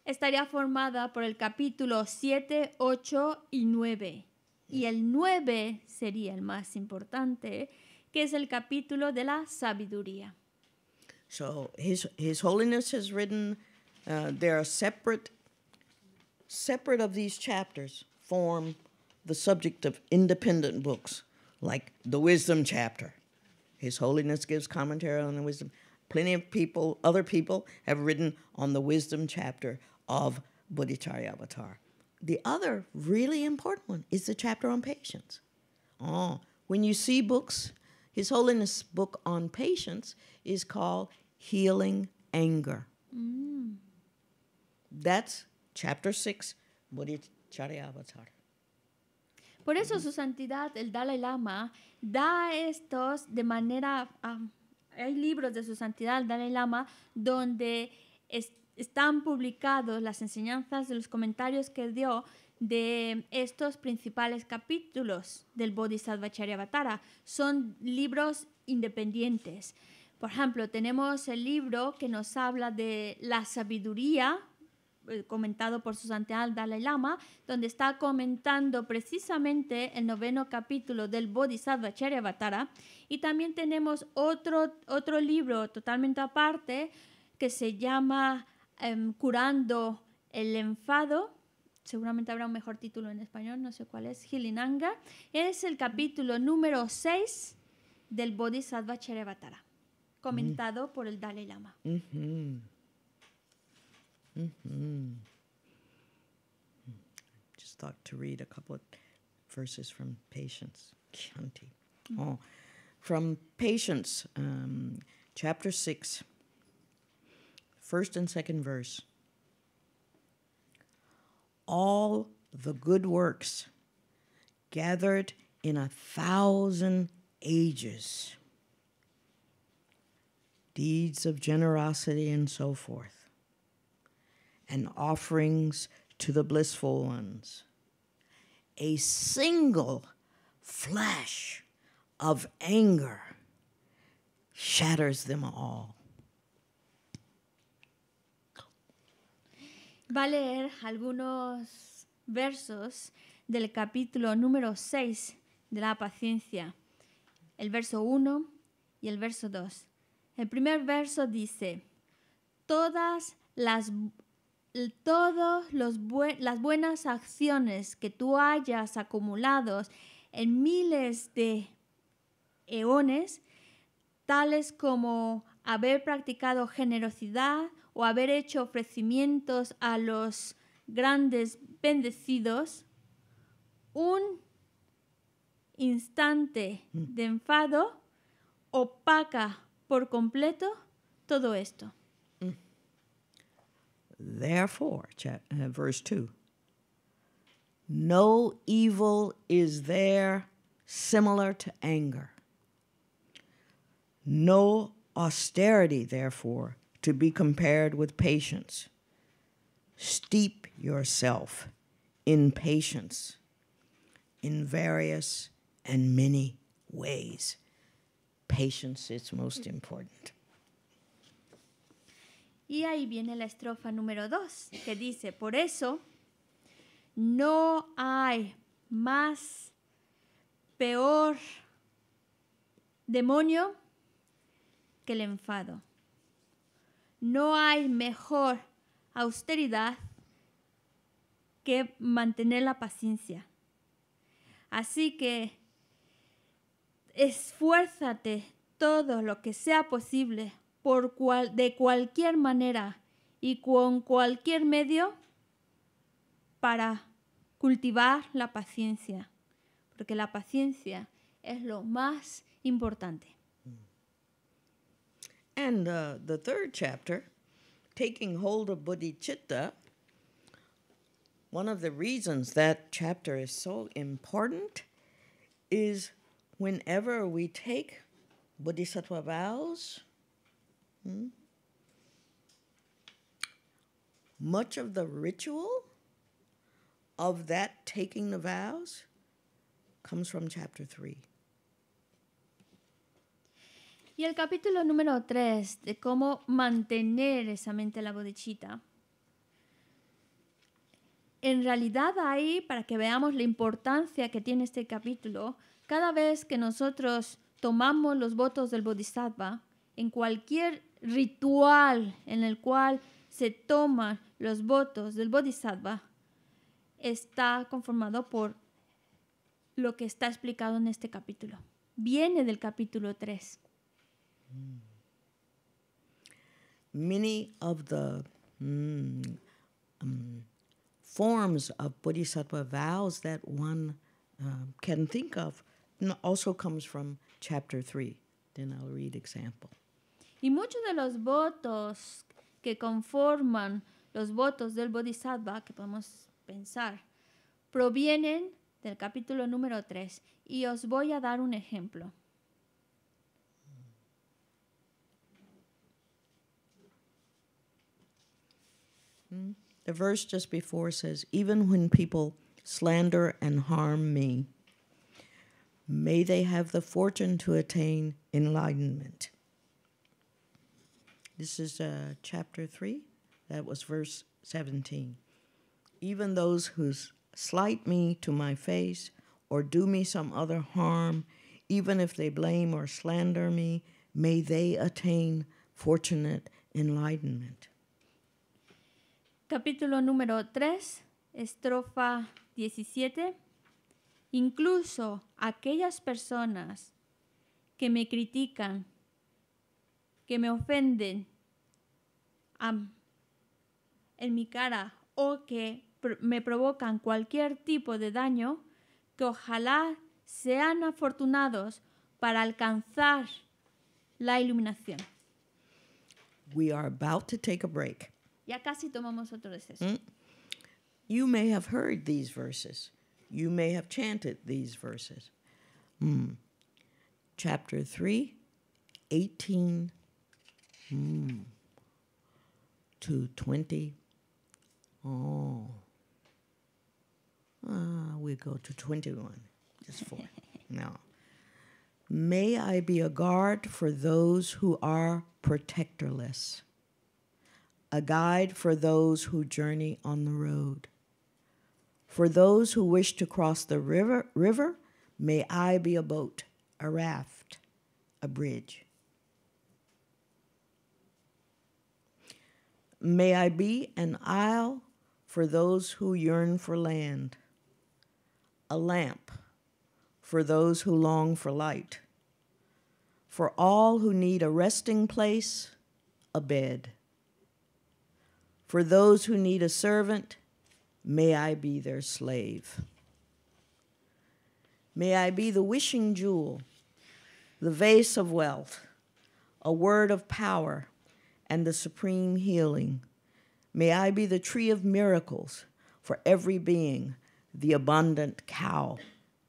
estaría formada por el capítulo 7, 8 y 9. Y el 9 sería el más importante, que es el capítulo de la sabiduría. So his his holiness has written uh, there are separate separate of these chapters form the subject of independent books like the Wisdom chapter. His Holiness gives commentary on the Wisdom. Plenty of people, other people, have written on the Wisdom chapter of Avatar. The other really important one is the chapter on patience. Oh, when you see books, His Holiness' book on patience is called Healing Anger. Mm. That's chapter six, Avatar. Por eso su santidad, el Dalai Lama, da estos de manera... hay libros de su santidad, el Dalai Lama, donde están publicados las enseñanzas de los comentarios que dio de estos principales capítulos del Bodhisattva Charyavatara. Son libros independientes. Por ejemplo, tenemos el libro que nos habla de la sabiduría eh, comentado por su santidad Dalai Lama, donde está comentando precisamente el noveno capítulo del Bodhisattva Charyavatara. Y también tenemos otro, otro libro totalmente aparte que se llama em, Curando el enfado. Seguramente habrá un mejor título en español, no sé cuál es, gilinanga Es el capítulo número 6 del Bodhisattva Charyavatara, comentado mm. por el Dalai Lama. Mm-hmm. Just thought to read a couple of verses from Patience. Chianti. Mm-hmm. Oh, from Patience, um, chapter 6, first and second verse. All the good works gathered in a thousand ages, deeds of generosity and so forth and offerings to the blissful ones. A single flash of anger shatters them all. Va a leer algunos versos del capítulo número 6 de la paciencia, el verso 1 y el verso 2. El primer verso dice, todas las todas las buenas acciones que tú hayas acumulado en miles de eones, tales como haber practicado generosidad o haber hecho ofrecimientos a los grandes bendecidos, un instante mm. de enfado opaca por completo todo esto. Therefore, uh, verse 2 no evil is there similar to anger. No austerity, therefore, to be compared with patience. Steep yourself in patience in various and many ways. Patience is most important. Y ahí viene la estrofa número 2, que dice, por eso no hay más peor demonio que el enfado. No hay mejor austeridad que mantener la paciencia. Así que esfuérzate todo lo que sea posible de cualquier manera y con cualquier medio para cultivar la paciencia, porque la paciencia es lo más importante. And uh, the third chapter, taking hold of bodhicitta, one of the reasons that chapter is so important is whenever we take bodhisattva vows, Hmm? Much of the ritual of that taking the vows comes from chapter 3. Y el capítulo número 3 de cómo mantener esa mente la bodichita. En realidad ahí, para que veamos la importancia que tiene este capítulo, cada vez que nosotros tomamos los votos del bodhisattva, en cualquier ritual en el cual se toman los votos del bodhisattva está conformado por lo que está explicado en este capítulo. Viene del capítulo 3. Mm. Many of the mm, mm, forms of bodhisattva vows that one uh, can think of also comes from chapter 3. Then I'll read example. Y muchos de los votos que conforman los votos del Bodhisattva, que podemos pensar, provienen del capítulo número tres. Y os voy a dar un ejemplo. Hmm? The verse just before says, Even when people slander and harm me, may they have the fortune to attain enlightenment. This is uh, chapter 3, that was verse 17. Even those who slight me to my face or do me some other harm, even if they blame or slander me, may they attain fortunate enlightenment. Capítulo número 3, estrofa 17. Incluso aquellas personas que me critican que me ofenden en mi cara o que me provocan cualquier tipo de daño, que ojalá sean afortunados para alcanzar la iluminación. We are about to take a break. Ya casi tomamos otro receso. Mm. You may have heard these verses. You may have chanted these verses. Mm. Chapter 3, 18 Mm. 220. Oh. Ah, we go to 21, just four. *laughs* now, may I be a guard for those who are protectorless, a guide for those who journey on the road. For those who wish to cross the river, river, may I be a boat, a raft, a bridge. May I be an isle for those who yearn for land, a lamp for those who long for light, for all who need a resting place, a bed. For those who need a servant, may I be their slave. May I be the wishing jewel, the vase of wealth, a word of power and the supreme healing. May I be the tree of miracles for every being, the abundant cow,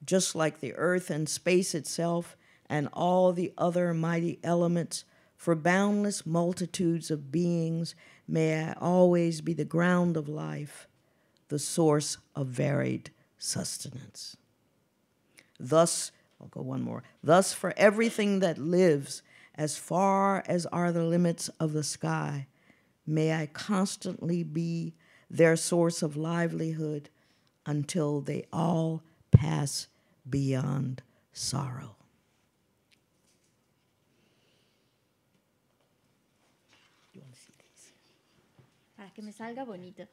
just like the earth and space itself and all the other mighty elements, for boundless multitudes of beings, may I always be the ground of life, the source of varied sustenance. Thus, I'll go one more. Thus, for everything that lives, as far as are the limits of the sky. May I constantly be their source of livelihood until they all pass beyond sorrow. Para que me salga bonito.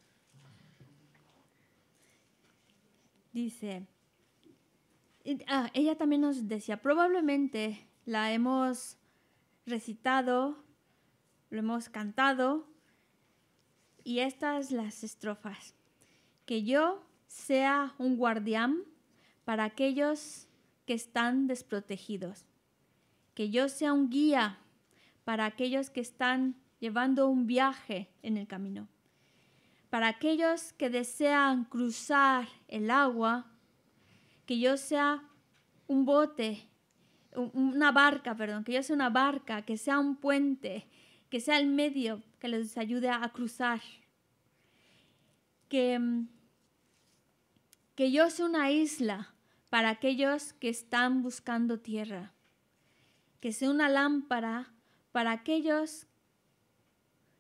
Dice, ah, ella también nos decía, probablemente la hemos recitado, lo hemos cantado. Y estas las estrofas. Que yo sea un guardián para aquellos que están desprotegidos. Que yo sea un guía para aquellos que están llevando un viaje en el camino. Para aquellos que desean cruzar el agua, que yo sea un bote una barca, perdón, que yo sea una barca, que sea un puente, que sea el medio que les ayude a cruzar. Que, mm, que yo sea una isla para aquellos que están buscando tierra. Que sea una lámpara para aquellos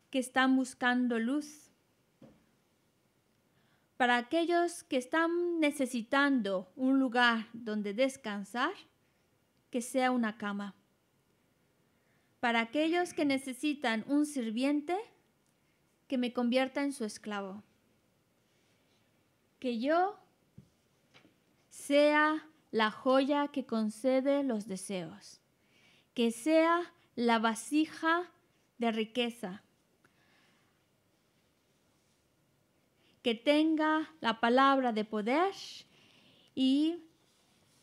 que están buscando luz. Para aquellos que están necesitando un lugar donde descansar que sea una cama. Para aquellos que necesitan un sirviente, que me convierta en su esclavo. Que yo sea la joya que concede los deseos. Que sea la vasija de riqueza. Que tenga la palabra de poder y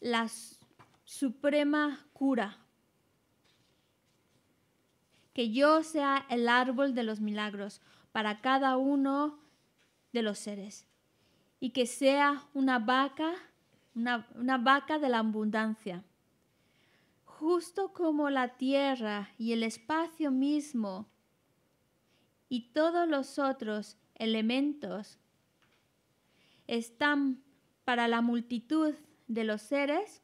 las suprema cura. Que yo sea el árbol de los milagros para cada uno de los seres. Y que sea una vaca, una, vaca de la abundancia. Justo como la tierra y el espacio mismo y todos los otros elementos están para la multitud de los seres,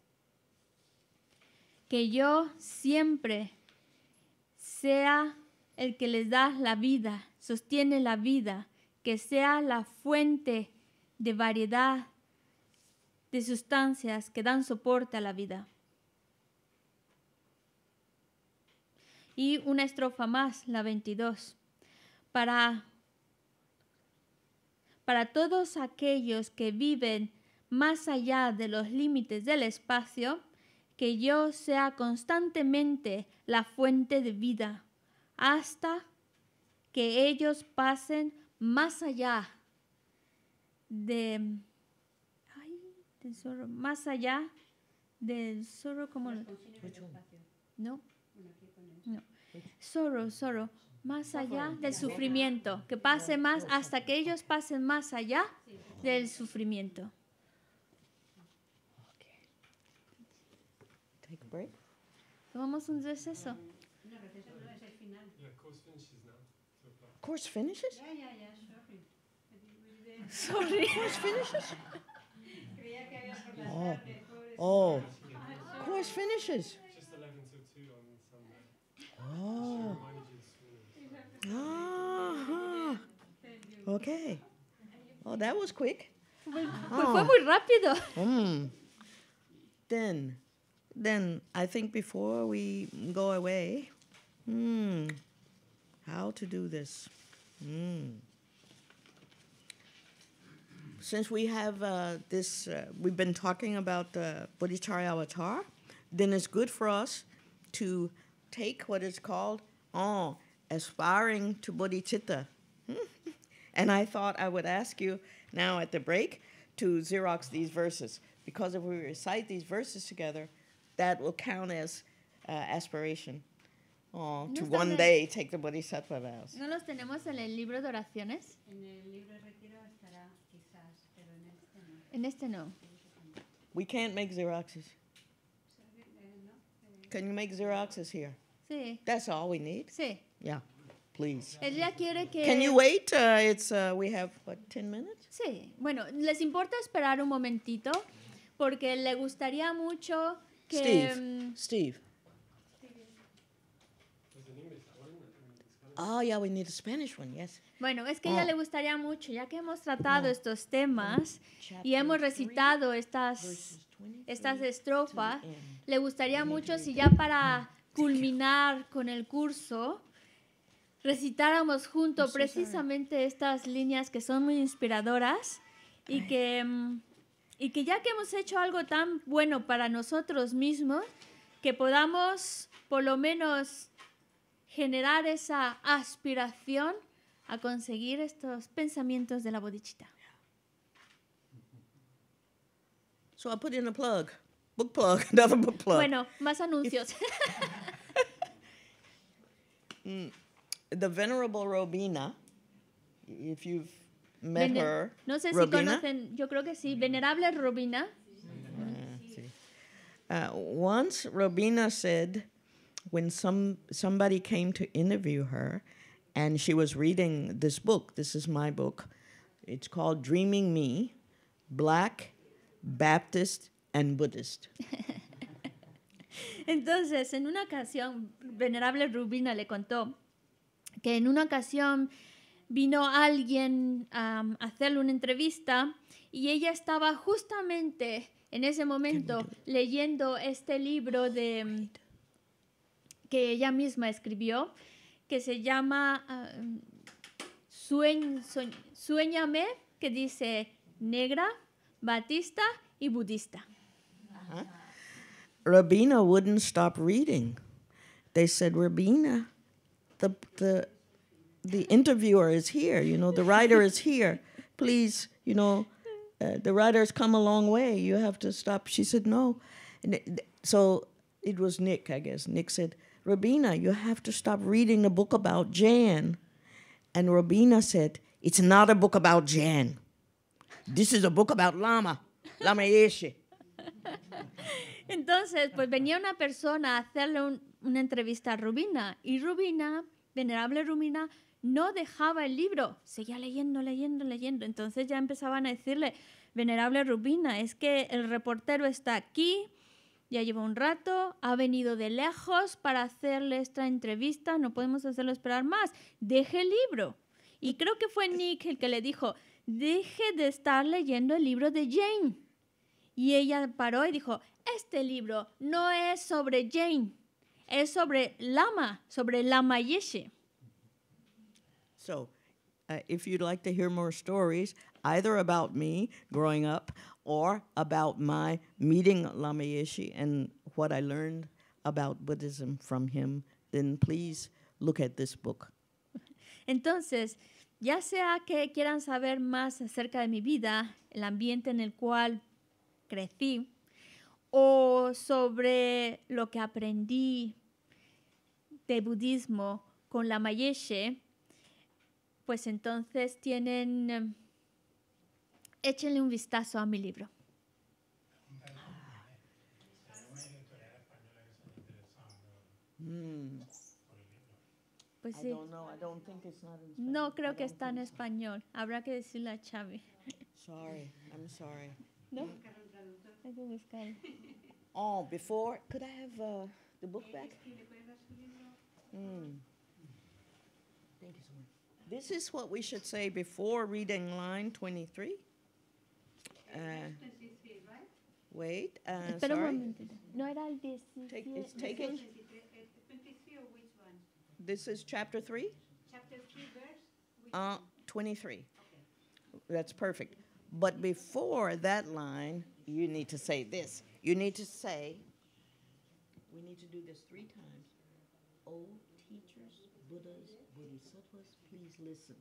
que yo siempre sea el que les da la vida, sostiene la vida, que sea la fuente de variedad de sustancias que dan soporte a la vida. Y una estrofa más, la 22. Para, para todos aquellos que viven más allá de los límites del espacio, que yo sea constantemente la fuente de vida, hasta que ellos pasen más allá de del más allá del como no, más allá del sufrimiento, que pase más hasta que ellos pasen más allá del sufrimiento. take a break? Então vamos a un receso. The Yeah, course finishes now. So course finishes? Yeah, yeah, yeah, *laughs* sorry. Sorry. course finishes? *laughs* oh. Oh. Course finishes. Just 11 till 2 on Sunday. Oh. Ah. Okay. Oh, that was quick. fue ah. muy rápido. Mm. Then then I think before we go away, hmm, how to do this? Hmm. Since we have uh, this, uh, we've been talking about uh, Bodhicharya Avatar, then it's good for us to take what is called on oh, aspiring to bodhicitta. *laughs* and I thought I would ask you now at the break to Xerox these verses because if we recite these verses together, that will count as uh, aspiration. Oh, to one day take the bodhisattva vows. ¿No los tenemos en el libro de oraciones? En el libro de retiro estará quizás, pero en este no. En este no. We can't make Xeroxes. Can you make Xeroxes here? Sí. That's all we need? Sí. Yeah, please. Ella quiere que... Can you wait? Uh, it's, uh, we have, what, 10 minutes? Sí. Bueno, ¿les importa esperar un momentito? Porque le gustaría mucho... Mm, Steve. Oh, yeah, we need a Spanish one, yes. Bueno, es que ya ella ah. le gustaría mucho, ya que hemos tratado ah. estos temas y hemos recitado estas, estas estrofas, le gustaría mucho si ya para mm, culminar con el curso recitáramos junto precisamente estas líneas que son muy inspiradoras y que... Mm, y que ya que hemos hecho algo tan bueno para nosotros mismos, que podamos por lo menos generar esa aspiración a conseguir estos pensamientos de la bodichita. So I put in a plug, book plug, *laughs* another book plug. Bueno, más anuncios. *laughs* Mm. the Venerable Robina, if you've Met No sé si conocen, yo creo que sí, Venerable Rubina. Mm, uh, once Robina said, when some somebody came to interview her, and she was reading this book. This is my book. It's called Dreaming Me, Black, Baptist, and Buddhist. *laughs* Entonces, en una ocasión, Venerable Rubina le contó que en una ocasión vino alguien mm, a hacerle una entrevista y ella estaba justamente en ese momento leyendo este libro de mm, que ella misma escribió que se llama ah, mm, Sueñame, que dice negra, batista y budista. Rabina wouldn't stop reading. They said, Rabina, the, the the interviewer is here, you know, the writer is here. Please, you know, uh, the writer's come a long way. You have to stop. She said, no. so it was Nick, I guess. Nick said, Rabina, you have to stop reading the book about Jan. And Rabina said, it's not a book about Jan. This is a book about Lama, Lama Yeshe. Entonces, pues venía una persona a hacerle un, una entrevista a Rubina y Rubina, venerable Rubina, no dejaba el libro, seguía leyendo, leyendo, leyendo. Entonces ya empezaban a decirle, venerable Rubina, es que el reportero está aquí, ya lleva un rato, ha venido de lejos para hacerle esta entrevista, no podemos hacerlo esperar más, deje el libro. Y creo que fue Nick el que le dijo, deje de estar leyendo el libro de Jane. Y ella paró y dijo, este libro no es sobre Jane, es sobre Lama, sobre Lama Yeshe. So uh, if you'd like to hear more stories, either about me growing up or about my meeting Lama Yeshe and what I learned about Buddhism from him, then please look at this book. Entonces, ya sea que quieran saber más acerca de mi vida, el ambiente en el cual crecí, o sobre lo que aprendí de budismo con Lama Yeshe, pues entonces tienen... Em, échenle un vistazo a mi libro. Pues sí. No creo que está en español. Habrá que decirle a Chavi. Sorry, I'm sorry. No. Oh, before, could I have uh, the book back? Hmm. Thank you so much. This is what we should say before reading line 23. Uh, wait, uh, sorry. Un no era el Take, it's taking, this is chapter 3? Chapter 3, verse? Uh, 23. Okay. That's perfect. But before that line, you need to say this. You need to say, we need to do this three times. Old oh, teachers Buddhas, Bodhisattvas, please listen,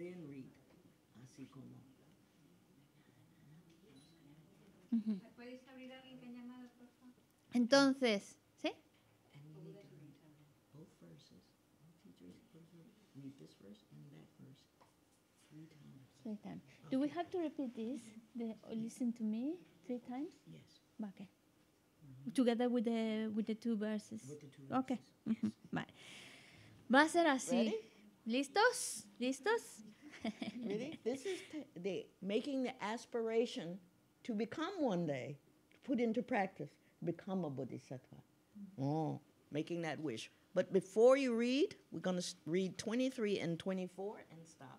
then read así como. Entonces, ¿sí? Do we have to repeat this? The, listen to me three times? Yes. Okay. Mm -hmm. Together with the with the two verses. With the two verses. Okay. Yes. Bye. Va a ser así. ¿Listos? ¿Listos? *laughs* Ready? This is the making the aspiration to become one day, to put into practice, become a bodhisattva. Oh, making that wish. But before you read, we're going to read 23 and 24 and stop.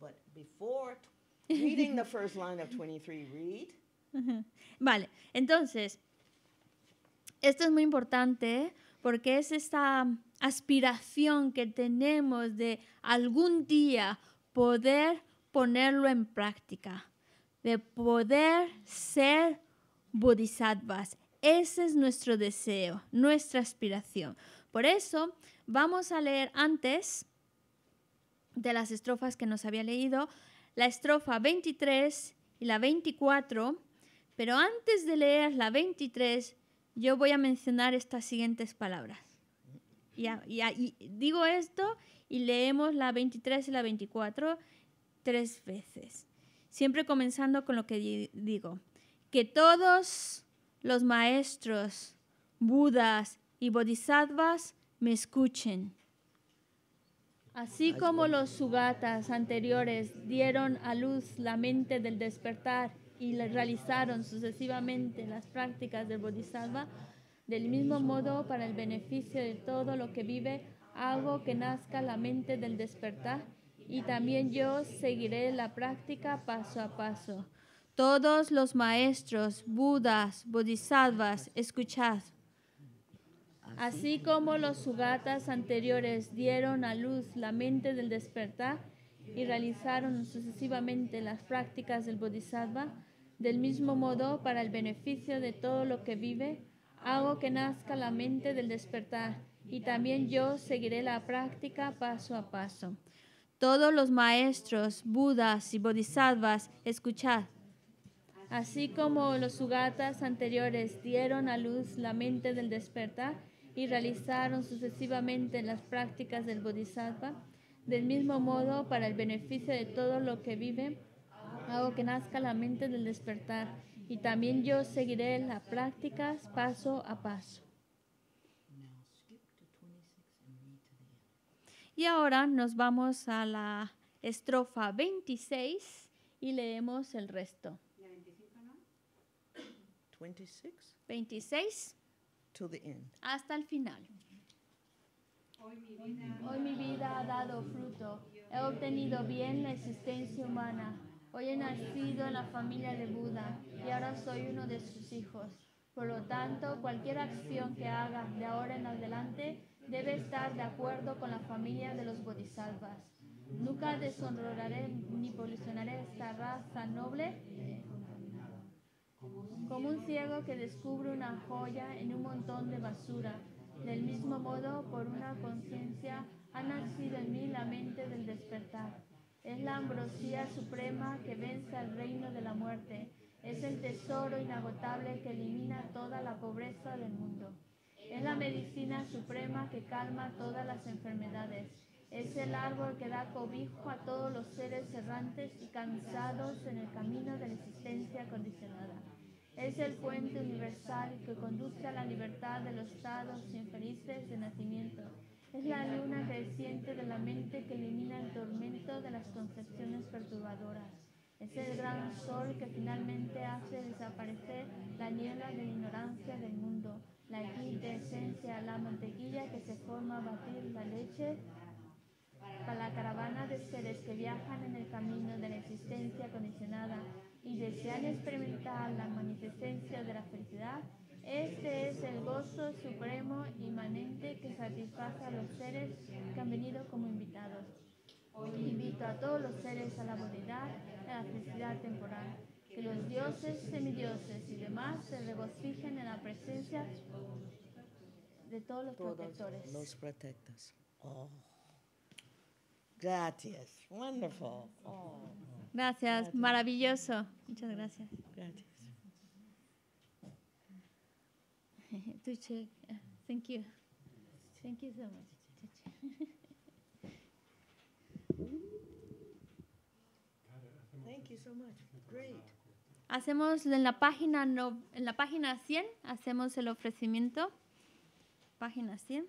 But before *laughs* reading the first line of 23, read. Vale, entonces, esto es muy importante porque es esta aspiración que tenemos de algún día poder ponerlo en práctica, de poder ser bodhisattvas. Ese es nuestro deseo, nuestra aspiración. Por eso vamos a leer antes de las estrofas que nos había leído, la estrofa 23 y la 24, pero antes de leer la 23, yo voy a mencionar estas siguientes palabras. Y, digo esto y leemos la 23 y la 24 tres veces, siempre comenzando con lo que digo, que todos los maestros, budas y bodhisattvas me escuchen. Así como los sugatas anteriores dieron a luz la mente del despertar y realizaron sucesivamente las prácticas del bodhisattva, del mismo modo, para el beneficio de todo lo que vive, hago que nazca la mente del despertar y también yo seguiré la práctica paso a paso. Todos los maestros, budas, bodhisattvas, escuchad. Así como los sugatas anteriores dieron a luz la mente del despertar y realizaron sucesivamente las prácticas del bodhisattva, del mismo modo, para el beneficio de todo lo que vive, Hago que nazca la mente del despertar y también yo seguiré la práctica paso a paso. Todos los maestros, budas y bodhisattvas, escuchad. Así como los sugatas anteriores dieron a luz la mente del despertar y realizaron sucesivamente las prácticas del bodhisattva, del mismo modo, para el beneficio de todo lo que vive, hago que nazca la mente del despertar y también yo seguiré las prácticas paso a paso. Y ahora nos vamos a la estrofa 26 y leemos el resto. 26. 26. Hasta el final. Hoy mi vida ha dado fruto. He obtenido bien la existencia humana Hoy he nacido en la familia de Buda y ahora soy uno de sus hijos. Por lo tanto, cualquier acción que haga de ahora en adelante debe estar de acuerdo con la familia de los bodhisattvas. Nunca deshonraré ni polucionaré esta raza noble como un ciego que descubre una joya en un montón de basura. Del mismo modo, por una conciencia ha nacido en mí la mente del despertar. Es la ambrosía suprema que vence al reino de la muerte. Es el tesoro inagotable que elimina toda la pobreza del mundo. Es la medicina suprema que calma todas las enfermedades. Es el árbol que da cobijo a todos los seres errantes y cansados en el camino de la existencia condicionada. Es el puente universal que conduce a la libertad de los estados infelices de nacimiento es la luna creciente de la mente que elimina el tormento de las concepciones perturbadoras. Es el gran sol que finalmente hace desaparecer la niebla de ignorancia del mundo, la quinta esencia, la mantequilla que se forma a batir la leche para la caravana de seres que viajan en el camino de la existencia condicionada y desean experimentar la magnificencia de la felicidad este es el gozo supremo inmanente que satisface a los seres que han venido como invitados. Invito a todos los seres a la bondad, a la felicidad temporal. Que los dioses, semidioses y demás se regocijen en la presencia de todos los protectores. Los protectores. Oh. Gracias. Wonderful. Oh. Gracias. Maravilloso. Muchas gracias. Gracias. *laughs* Thank you. Thank you so much. Thank you so much. Great. Hacemos en la página no, en la página 100 hacemos el ofrecimiento. Página 100.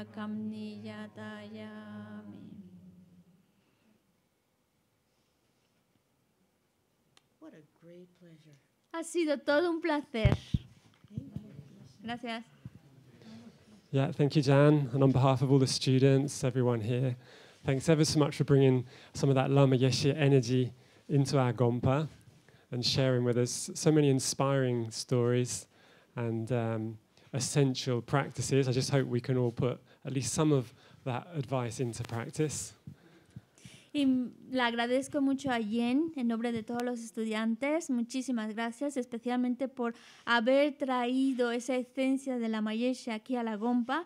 What a great pleasure. Ha sido todo un placer. Gracias. Yeah, thank you, Jan, And on behalf of all the students, everyone here, thanks ever so much for bringing some of that Lama Yeshe energy into our Gompa and sharing with us so many inspiring stories and um, essential practices. I just hope we can all put at least some of that advice into practice. Y le agradezco mucho a Jen en nombre de todos los estudiantes. Muchísimas gracias, especialmente por haber traído esa esencia de la Mayesha aquí a la Gompa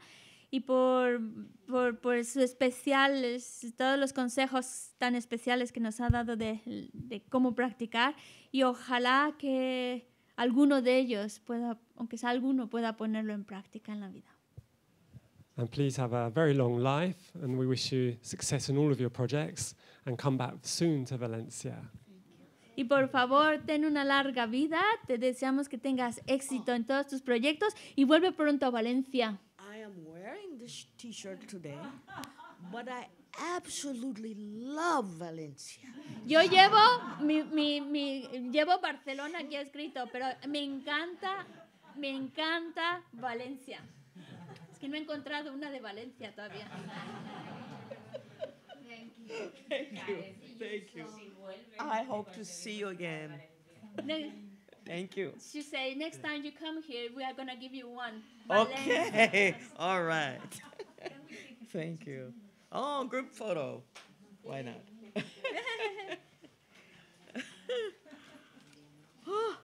y por, sus especiales, todos los consejos tan especiales que nos ha dado de cómo practicar. Y ojalá que alguno de ellos pueda, aunque sea alguno, pueda ponerlo en práctica en la vida. Y por favor, ten una larga vida. Te deseamos que tengas éxito en todos tus proyectos y vuelve pronto a Valencia. I am wearing t-shirt today, but absolutely love Valencia. Yo llevo, mi, mi, mi, llevo Barcelona aquí escrito, pero me encanta, me encanta Valencia. Es que no he encontrado una de Valencia todavía. Thank you. Thank you. I hope to see you again. Thank you. She said, next time you come here, we are going to give you one. Valencia. Okay. *laughs* All right. Thank you. Oh, group photo. Why not? *laughs* *laughs* *laughs*